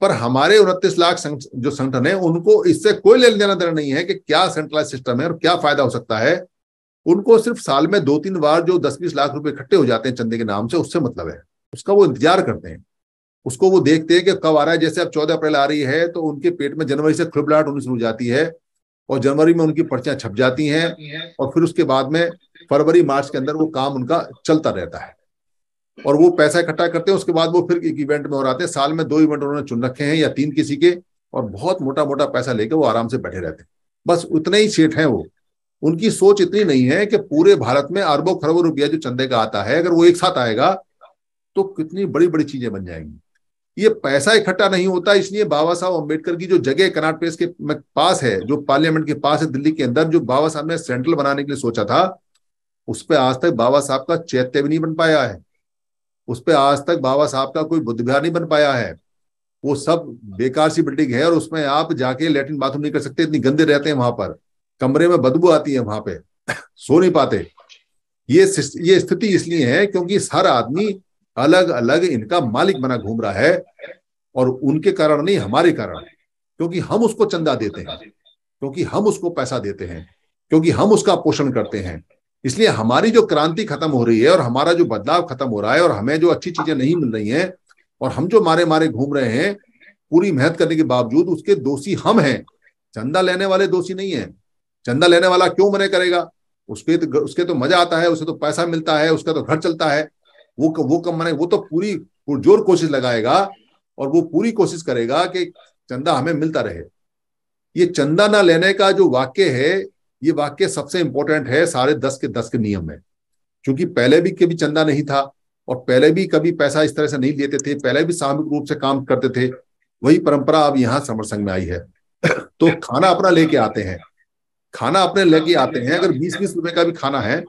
पर हमारे उनतीस लाख जो संगठन है उनको इससे कोई लेन देना देना नहीं है कि क्या सेंट्रलाइज सिस्टम है और क्या फायदा हो सकता है उनको सिर्फ साल में दो तीन बार जो दस बीस लाख रुपए इकट्ठे हो जाते हैं चंदे के नाम से उससे मतलब है उसका वो इंतजार करते हैं उसको वो देखते हैं कि कब आ रहा है जैसे अब चौदह अप्रैल आ रही है तो उनके पेट में जनवरी से खुलबलाहट होनी शुरू हो जाती है और जनवरी में उनकी पर्चियां छप जाती हैं और फिर उसके बाद में फरवरी मार्च के अंदर वो काम उनका चलता रहता है और वो पैसा इकट्ठा करते हैं उसके बाद वो फिर एक इवेंट में और आते हैं साल में दो इवेंट उन्होंने चुन रखे हैं या तीन किसी के और बहुत मोटा मोटा पैसा लेके वो आराम से बैठे रहते हैं बस उतने ही सेठ हैं वो उनकी सोच इतनी नहीं है कि पूरे भारत में अरबों खरबों रुपया जो चंदे का आता है अगर वो एक साथ आएगा तो कितनी बड़ी बड़ी चीजें बन जाएंगी ये पैसा इकट्ठा नहीं होता इसलिए बाबा साहब अम्बेडकर की जो जगह कनाट प्लेस के पास है जो पार्लियामेंट के पास है दिल्ली के अंदर जो बाबा साहब ने सेंट्रल बनाने के लिए सोचा था उस पर आज तक बाबा साहब का चैत्य भी नहीं बन पाया है उस पर आज तक बाबा साहब का कोई बुद्ध विहार नहीं बन पाया है वो सब बेकार सी बिल्डिंग है और उसमें आप जाके लेटरिन बाथरूम नहीं कर सकते इतनी गंदे रहते हैं वहां पर कमरे में बदबू आती है वहां पे सो नहीं पाते ये ये स्थिति इसलिए है क्योंकि हर आदमी अलग अलग इनका मालिक बना घूम रहा है और उनके कारण नहीं हमारे कारण क्योंकि हम उसको चंदा देते हैं क्योंकि हम उसको पैसा देते हैं क्योंकि हम उसका पोषण करते हैं इसलिए हमारी जो क्रांति खत्म हो रही है और हमारा जो बदलाव खत्म हो रहा है और हमें जो अच्छी चीजें नहीं मिल रही हैं और हम जो मारे मारे घूम रहे हैं पूरी मेहनत करने के बावजूद उसके दोषी हम हैं चंदा लेने वाले दोषी नहीं है चंदा लेने वाला क्यों मने करेगा उसके तो उसके तो मजा आता है उसे तो पैसा मिलता है उसका तो घर चलता है वो क, वो कम मने वो तो पूरी पुरजोर कोशिश लगाएगा और वो पूरी कोशिश करेगा कि चंदा हमें मिलता रहे ये चंदा ना लेने का जो वाक्य है ये वाक्य सबसे इंपॉर्टेंट है सारे दस के दस के नियम में क्योंकि पहले भी कभी चंदा नहीं था और पहले भी कभी पैसा इस तरह से नहीं लेते थे पहले भी सामूहिक रूप से काम करते थे वही परंपरा अब यहाँ समरसंग में आई है [coughs] तो खाना अपना लेके आते हैं खाना अपने लेके आते हैं अगर बीस बीस रुपए का भी खाना है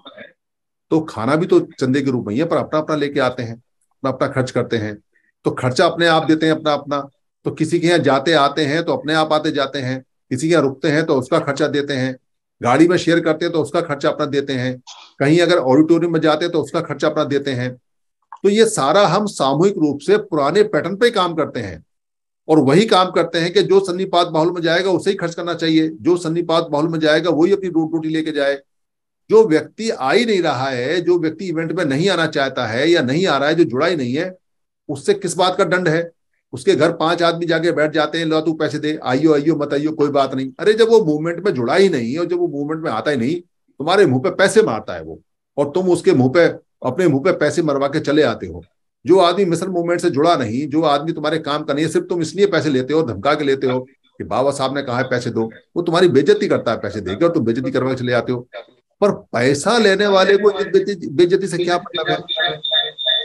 तो खाना भी तो चंदे के रूप में ही है पर अपना अपना लेके आते हैं अपना अपना खर्च करते हैं तो खर्चा अपने आप देते हैं अपना अपना तो किसी के यहाँ जाते आते हैं तो अपने आप आते जाते हैं किसी के यहाँ रुकते हैं तो उसका खर्चा देते हैं गाड़ी में शेयर करते हैं तो उसका खर्चा अपना देते हैं कहीं अगर ऑडिटोरियम में जाते हैं तो उसका खर्चा अपना देते हैं तो ये सारा हम सामूहिक रूप से पुराने पैटर्न पे काम करते हैं और वही काम करते हैं कि जो सन्नीपात माहौल में जाएगा उसे ही खर्च करना चाहिए जो सन्नीपात माहौल में जाएगा वही अपनी रोट रोटी लेके जाए जो व्यक्ति आ ही नहीं रहा है जो व्यक्ति इवेंट में नहीं आना चाहता है या नहीं आ रहा है जो जुड़ा ही नहीं है उससे किस बात का दंड है उसके घर पांच आदमी जाके बैठ जाते हैं लू तू पैसे दे आइयो आइयो मत आइयो कोई बात नहीं अरे जब वो मूवमेंट में जुड़ा ही नहीं और जब वो मूवमेंट में आता ही नहीं तुम्हारे मुंह पे पैसे मारता है वो और तुम उसके मुंह पे अपने मुंह पे पैसे मरवा के चले आते हो जो आदमी मिसल मूवमेंट से जुड़ा नहीं जो आदमी तुम्हारे काम का नहीं है सिर्फ तुम इसलिए पैसे लेते हो धमका के लेते हो कि बाबा साहब ने कहा है पैसे दो वो तुम्हारी बेजती करता है पैसे देकर तुम बेजती करवा के चले जाते हो पर पैसा लेने वाले को बेजती से क्या मतलब है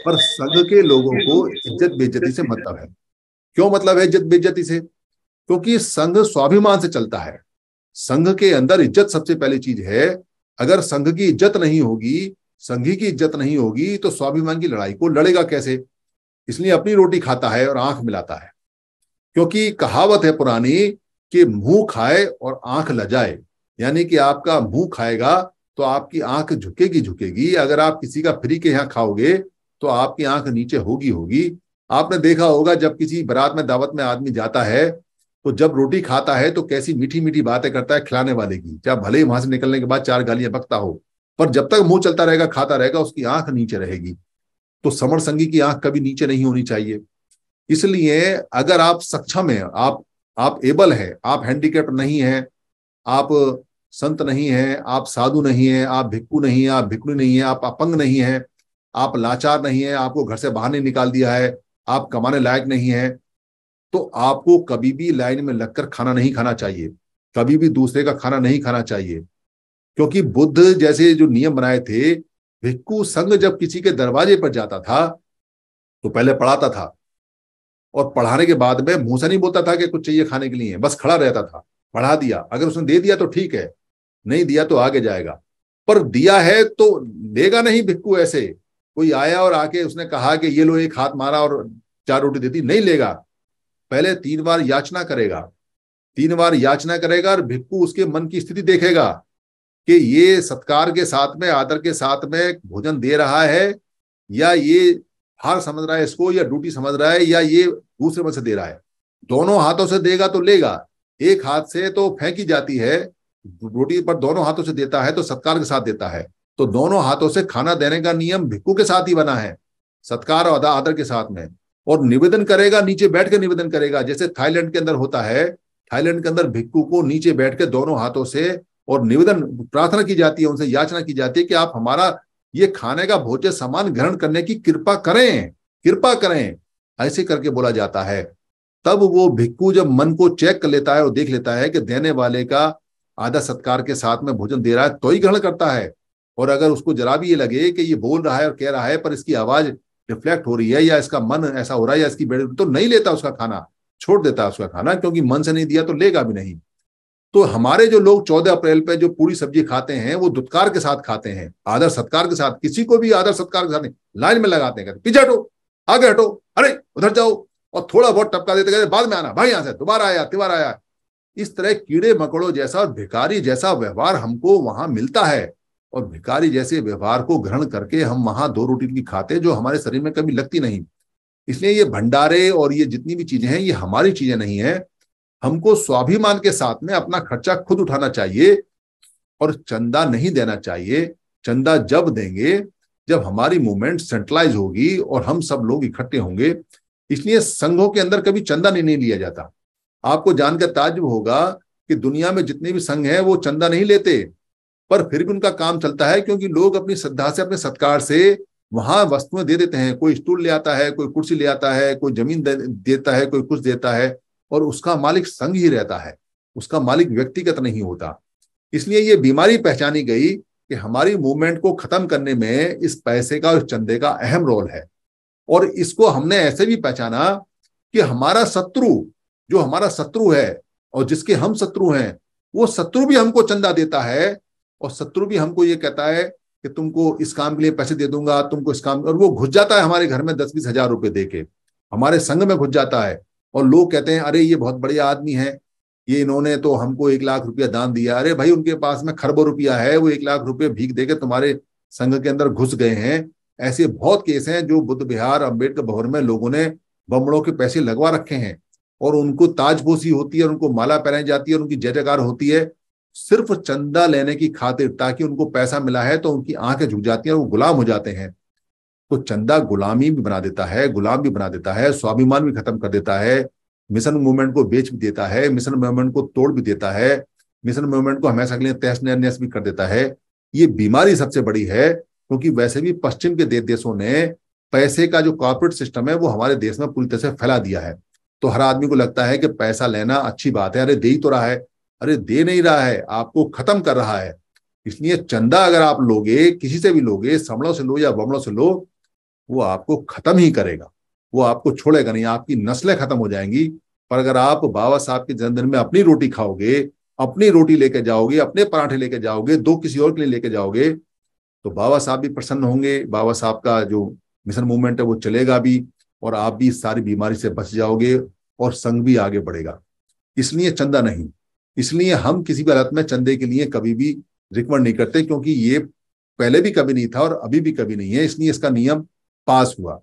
पर संघ के लोगों को इज्जत बेजती से मतलब है क्यों मतलब है इज्जत बेजती से क्योंकि संघ स्वाभिमान से चलता है संघ के अंदर इज्जत सबसे पहली चीज है अगर संघ की इज्जत नहीं होगी संघी की इज्जत नहीं होगी तो स्वाभिमान की लड़ाई को लड़ेगा कैसे इसलिए अपनी रोटी खाता है और आंख मिलाता है क्योंकि कहावत है पुरानी कि मुंह खाए और आंख लजाए यानी कि आपका मुंह खाएगा तो आपकी आंख झुकेगी झुकेगी अगर आप किसी का फ्री के यहाँ खाओगे तो आपकी आंख नीचे होगी होगी आपने देखा होगा जब किसी बारात में दावत में आदमी जाता है तो जब रोटी खाता है तो कैसी मीठी मीठी बातें करता है खिलाने वाले की चाहे भले ही वहां से निकलने के बाद चार गालियां बकता हो पर जब तक मुंह चलता रहेगा खाता रहेगा उसकी आंख नीचे रहेगी तो समर संगी की आंख कभी नीचे नहीं होनी चाहिए इसलिए अगर आप सक्षम है आप आप एबल है आप हैंडीकेप नहीं है आप संत नहीं है आप साधु नहीं है आप भिक्कू नहीं है आप भिक्कू नहीं है आप अपंग नहीं है आप लाचार नहीं है आपको घर से बाहर नहीं निकाल दिया है आप कमाने लायक नहीं है तो आपको कभी भी लाइन में लगकर खाना नहीं खाना चाहिए कभी भी दूसरे का खाना नहीं खाना चाहिए क्योंकि बुद्ध जैसे जो नियम बनाए थे भिक्कु संघ जब किसी के दरवाजे पर जाता था तो पहले पढ़ाता था और पढ़ाने के बाद में मुंह से नहीं बोलता था कि कुछ चाहिए खाने के लिए बस खड़ा रहता था पढ़ा दिया अगर उसने दे दिया तो ठीक है नहीं दिया तो आगे जाएगा पर दिया है तो देगा नहीं भिक्कू ऐसे कोई आया और आके उसने कहा कि ये लो एक हाथ मारा और चार रोटी देती नहीं लेगा पहले तीन बार याचना करेगा तीन बार याचना करेगा और भिक्कू उसके मन की स्थिति देखेगा कि ये सत्कार के साथ में आदर के साथ में भोजन दे रहा है या ये हार समझ रहा है इसको या ड्यूटी समझ रहा है या ये दूसरे मन से दे रहा है दोनों हाथों से देगा तो लेगा एक हाथ से तो फेंकी जाती है रोटी पर दोनों हाथों से देता है तो सत्कार के साथ देता है तो दोनों हाथों से खाना देने का नियम भिक्कू के साथ ही बना है सत्कार और आदर के साथ में और निवेदन करेगा नीचे बैठ के निवेदन करेगा जैसे थाईलैंड के अंदर होता है थाईलैंड के अंदर भिक्कू को नीचे बैठ के दोनों हाथों से और निवेदन प्रार्थना की जाती है उनसे याचना की जाती है कि आप हमारा ये खाने का भोज्य सामान ग्रहण करने की कृपा करें कृपा करें ऐसे करके बोला जाता है तब वो भिक्कू जब मन को चेक कर लेता है और देख लेता है कि देने वाले का आधा सत्कार के साथ में भोजन दे रहा है तो ही ग्रहण करता है और अगर उसको जरा भी ये लगे कि ये बोल रहा है और कह रहा है पर इसकी आवाज रिफ्लेक्ट हो रही है या इसका मन ऐसा हो रहा है या इसकी बेड तो नहीं लेता उसका खाना छोड़ देता है उसका खाना क्योंकि मन से नहीं दिया तो लेगा भी नहीं तो हमारे जो लोग चौदह अप्रैल पे जो पूरी सब्जी खाते हैं वो दुत्कार के साथ खाते हैं आदर सत्कार के साथ किसी को भी आदर सत्कार के साथ नहीं लाइन में लगाते हैं पीछे हटो आगे हटो अरे उधर जाओ और थोड़ा बहुत टपका देते कहते बाद में आना भाई यहां से दोबारा आया तिबारा आया इस तरह कीड़े मकड़ों जैसा और भिकारी जैसा व्यवहार हमको वहां मिलता है और भिकारी जैसे व्यवहार को ग्रहण करके हम वहां दो रोटी की खाते जो हमारे शरीर में कभी लगती नहीं इसलिए ये भंडारे और ये जितनी भी चीजें हैं ये हमारी चीजें नहीं है हमको स्वाभिमान के साथ में अपना खर्चा खुद उठाना चाहिए और चंदा नहीं देना चाहिए चंदा जब देंगे जब हमारी मूवमेंट सेंट्रलाइज होगी और हम सब लोग इकट्ठे होंगे इसलिए संघों के अंदर कभी चंदा नहीं, नहीं लिया जाता आपको जानकर ताजुब होगा कि दुनिया में जितने भी संघ हैं वो चंदा नहीं लेते पर फिर भी उनका काम चलता है क्योंकि लोग अपनी श्रद्धा से अपने सत्कार से वहां वस्तुएं दे देते हैं कोई स्टूल ले आता है कोई कुर्सी ले आता है कोई जमीन दे, देता है कोई कुछ देता है और उसका मालिक संघ ही रहता है उसका मालिक व्यक्तिगत नहीं होता इसलिए ये बीमारी पहचानी गई कि हमारी मूवमेंट को खत्म करने में इस पैसे का और चंदे का अहम रोल है और इसको हमने ऐसे भी पहचाना कि हमारा शत्रु जो हमारा शत्रु है और जिसके हम शत्रु हैं वो शत्रु भी हमको चंदा देता है और शत्रु भी हमको ये कहता है कि तुमको इस काम के लिए पैसे दे दूंगा तुमको इस काम और वो घुस जाता है हमारे घर में दस बीस हजार रुपए दे के हमारे संघ में घुस जाता है और लोग कहते हैं अरे ये बहुत बड़े आदमी है ये इन्होंने तो हमको एक लाख रुपया दान दिया अरे भाई उनके पास में खरबों रुपया है वो एक लाख रुपये भीख देकर तुम्हारे संघ के अंदर घुस गए हैं ऐसे बहुत केस हैं जो बुद्ध बिहार अम्बेडकर भवन में लोगों ने बमड़ों के पैसे लगवा रखे हैं और उनको ताजपोशी होती है उनको माला पहनाई जाती है उनकी जय जयकार होती है सिर्फ चंदा लेने की खातिर ताकि उनको पैसा मिला है तो उनकी आंखें झुक जाती हैं और वो गुलाम हो जाते हैं तो चंदा गुलामी भी बना देता है गुलाम भी बना देता है स्वाभिमान भी खत्म कर देता है मिशन मूवमेंट को बेच भी देता है मिशन मूवमेंट को तोड़ भी देता है मिशन मूवमेंट को हमेशा के लिए तहस नहस भी कर देता है ये बीमारी सबसे बड़ी है क्योंकि तो वैसे भी पश्चिम के देशों ने पैसे का जो कॉर्पोरेट सिस्टम है वो हमारे देश में पूरी तरह से फैला दिया है तो हर आदमी को लगता है कि पैसा लेना अच्छी बात है अरे दे ही तो रहा है अरे दे नहीं रहा है आपको खत्म कर रहा है इसलिए चंदा अगर आप लोगे किसी से भी लोगे समड़ों से लो या बमड़ों से लो वो आपको खत्म ही करेगा वो आपको छोड़ेगा नहीं आपकी नस्लें खत्म हो जाएंगी पर अगर आप बाबा साहब के जन्मदिन में अपनी रोटी खाओगे अपनी रोटी लेके जाओगे अपने पराठे लेके जाओगे दो किसी और के लिए लेके जाओगे तो बाबा साहब भी प्रसन्न होंगे बाबा साहब का जो मिशन मूवमेंट है वो चलेगा भी और आप भी इस सारी बीमारी से बच जाओगे और संघ भी आगे बढ़ेगा इसलिए चंदा नहीं इसलिए हम किसी भी हालत में चंदे के लिए कभी भी रिकमेंड नहीं करते क्योंकि ये पहले भी कभी नहीं था और अभी भी कभी नहीं है इसलिए इसका नियम पास हुआ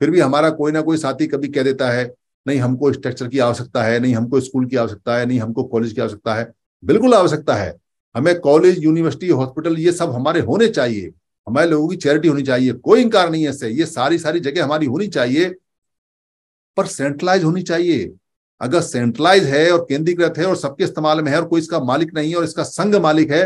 फिर भी हमारा कोई ना कोई साथी कभी कह देता है नहीं हमको स्ट्रक्चर की आवश्यकता है नहीं हमको स्कूल की आवश्यकता है नहीं हमको कॉलेज की आवश्यकता है बिल्कुल आवश्यकता है हमें कॉलेज यूनिवर्सिटी हॉस्पिटल ये सब हमारे होने चाहिए हमारे लोगों की चैरिटी होनी चाहिए कोई इंकार नहीं है इससे ये सारी सारी जगह हमारी होनी चाहिए पर सेंट्रलाइज होनी चाहिए अगर सेंट्रलाइज है और केंद्रीकृत है और सबके इस्तेमाल में है और कोई इसका मालिक नहीं है और इसका संघ मालिक है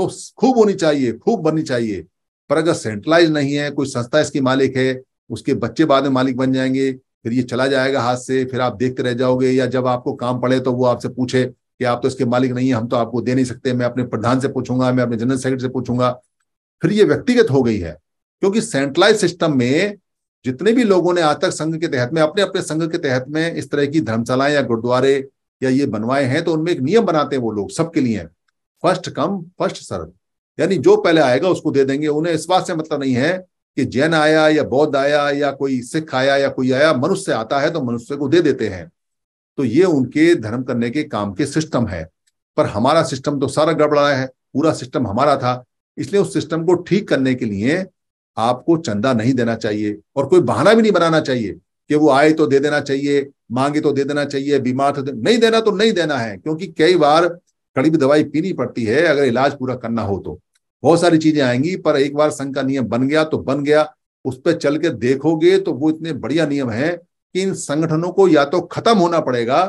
तो खूब होनी चाहिए खूब बननी चाहिए पर अगर सेंट्रलाइज नहीं है कोई संस्था इसकी मालिक है उसके बच्चे बाद में मालिक बन जाएंगे फिर ये चला जाएगा हाथ से फिर आप देखते रह जाओगे या जब आपको काम पड़े तो वो आपसे पूछे कि आप तो इसके मालिक नहीं है हम तो आपको दे नहीं सकते मैं अपने प्रधान से पूछूंगा मैं अपने जनरल सेक्रेटरी से पूछूंगा फिर ये व्यक्तिगत हो गई है क्योंकि सेंट्रलाइज सिस्टम में जितने भी लोगों ने आज तक संघ के तहत में अपने अपने संघ के तहत में इस तरह की धर्मशालाएं या गुरुद्वारे या ये बनवाए हैं तो उनमें एक नियम बनाते हैं वो लोग सबके लिए फर्स्ट कम फर्स्ट सर्व यानी जो पहले आएगा उसको दे देंगे उन्हें इस बात से मतलब नहीं है कि जैन आया या बौद्ध आया या कोई सिख आया या कोई आया मनुष्य आता है तो मनुष्य को दे देते हैं तो ये उनके धर्म करने के काम के सिस्टम है पर हमारा सिस्टम तो सारा गड़बड़ाया है पूरा सिस्टम हमारा था इसलिए उस सिस्टम को ठीक करने के लिए आपको चंदा नहीं देना चाहिए और कोई बहाना भी नहीं बनाना चाहिए कि वो आए तो दे देना चाहिए मांगे तो दे देना चाहिए बीमार तो दे... नहीं देना तो नहीं देना है क्योंकि कई बार कड़ी भी दवाई पीनी पड़ती है अगर इलाज पूरा करना हो तो बहुत सारी चीजें आएंगी पर एक बार संघ का नियम बन गया तो बन गया उस पर चल के देखोगे तो वो इतने बढ़िया नियम है कि इन संगठनों को या तो खत्म होना पड़ेगा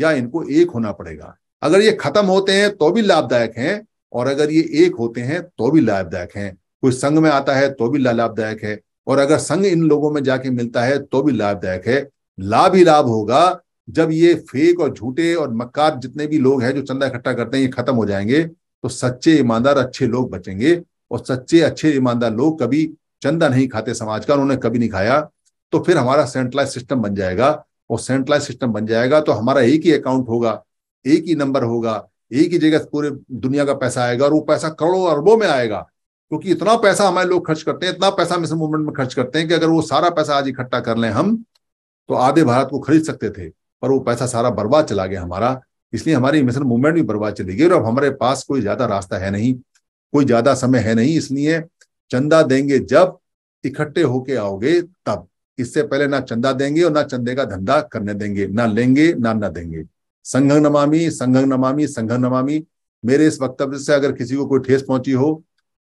या इनको एक होना पड़ेगा अगर ये खत्म होते हैं तो भी लाभदायक हैं और अगर ये एक होते हैं तो भी लाभदायक हैं कोई संघ में आता है तो भी लाभदायक है और अगर संघ इन लोगों में जाके मिलता है तो भी लाभदायक है लाभ ही लाभ होगा जब ये फेक और झूठे और मक्का जितने भी लोग हैं जो चंदा इकट्ठा करते हैं ये खत्म हो जाएंगे तो सच्चे ईमानदार अच्छे लोग बचेंगे और सच्चे अच्छे ईमानदार लोग कभी चंदा नहीं खाते समाज का उन्होंने कभी नहीं खाया तो फिर हमारा सेंट्रलाइज सिस्टम बन जाएगा और सेंट्रलाइज सिस्टम बन जाएगा तो हमारा एक ही अकाउंट होगा एक ही नंबर होगा एक ही जगह पूरे दुनिया का पैसा आएगा और वो पैसा करोड़ों अरबों में आएगा क्योंकि इतना पैसा हमारे लोग खर्च करते हैं इतना पैसा हम इस मूवमेंट में खर्च करते हैं कि अगर वो सारा पैसा आज इकट्ठा कर लें हम तो आधे भारत को खरीद सकते थे और वो पैसा सारा बर्बाद चला गया हमारा इसलिए हमारी मिशन मूवमेंट भी बर्बाद चली गई और अब हमारे पास कोई ज्यादा रास्ता है नहीं कोई ज्यादा समय है नहीं इसलिए चंदा देंगे जब इकट्ठे होके आओगे तब इससे पहले ना चंदा देंगे और ना चंदे का धंधा करने देंगे ना लेंगे ना ना देंगे संघ नमामी संघ नमामी संघ नमामी मेरे इस वक्तव्य से अगर किसी को कोई ठेस पहुंची हो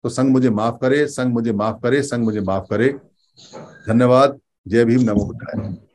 तो संघ मुझे माफ करे संघ मुझे माफ करे संघ मुझे माफ करे धन्यवाद जय भीम नमो बुद्धाय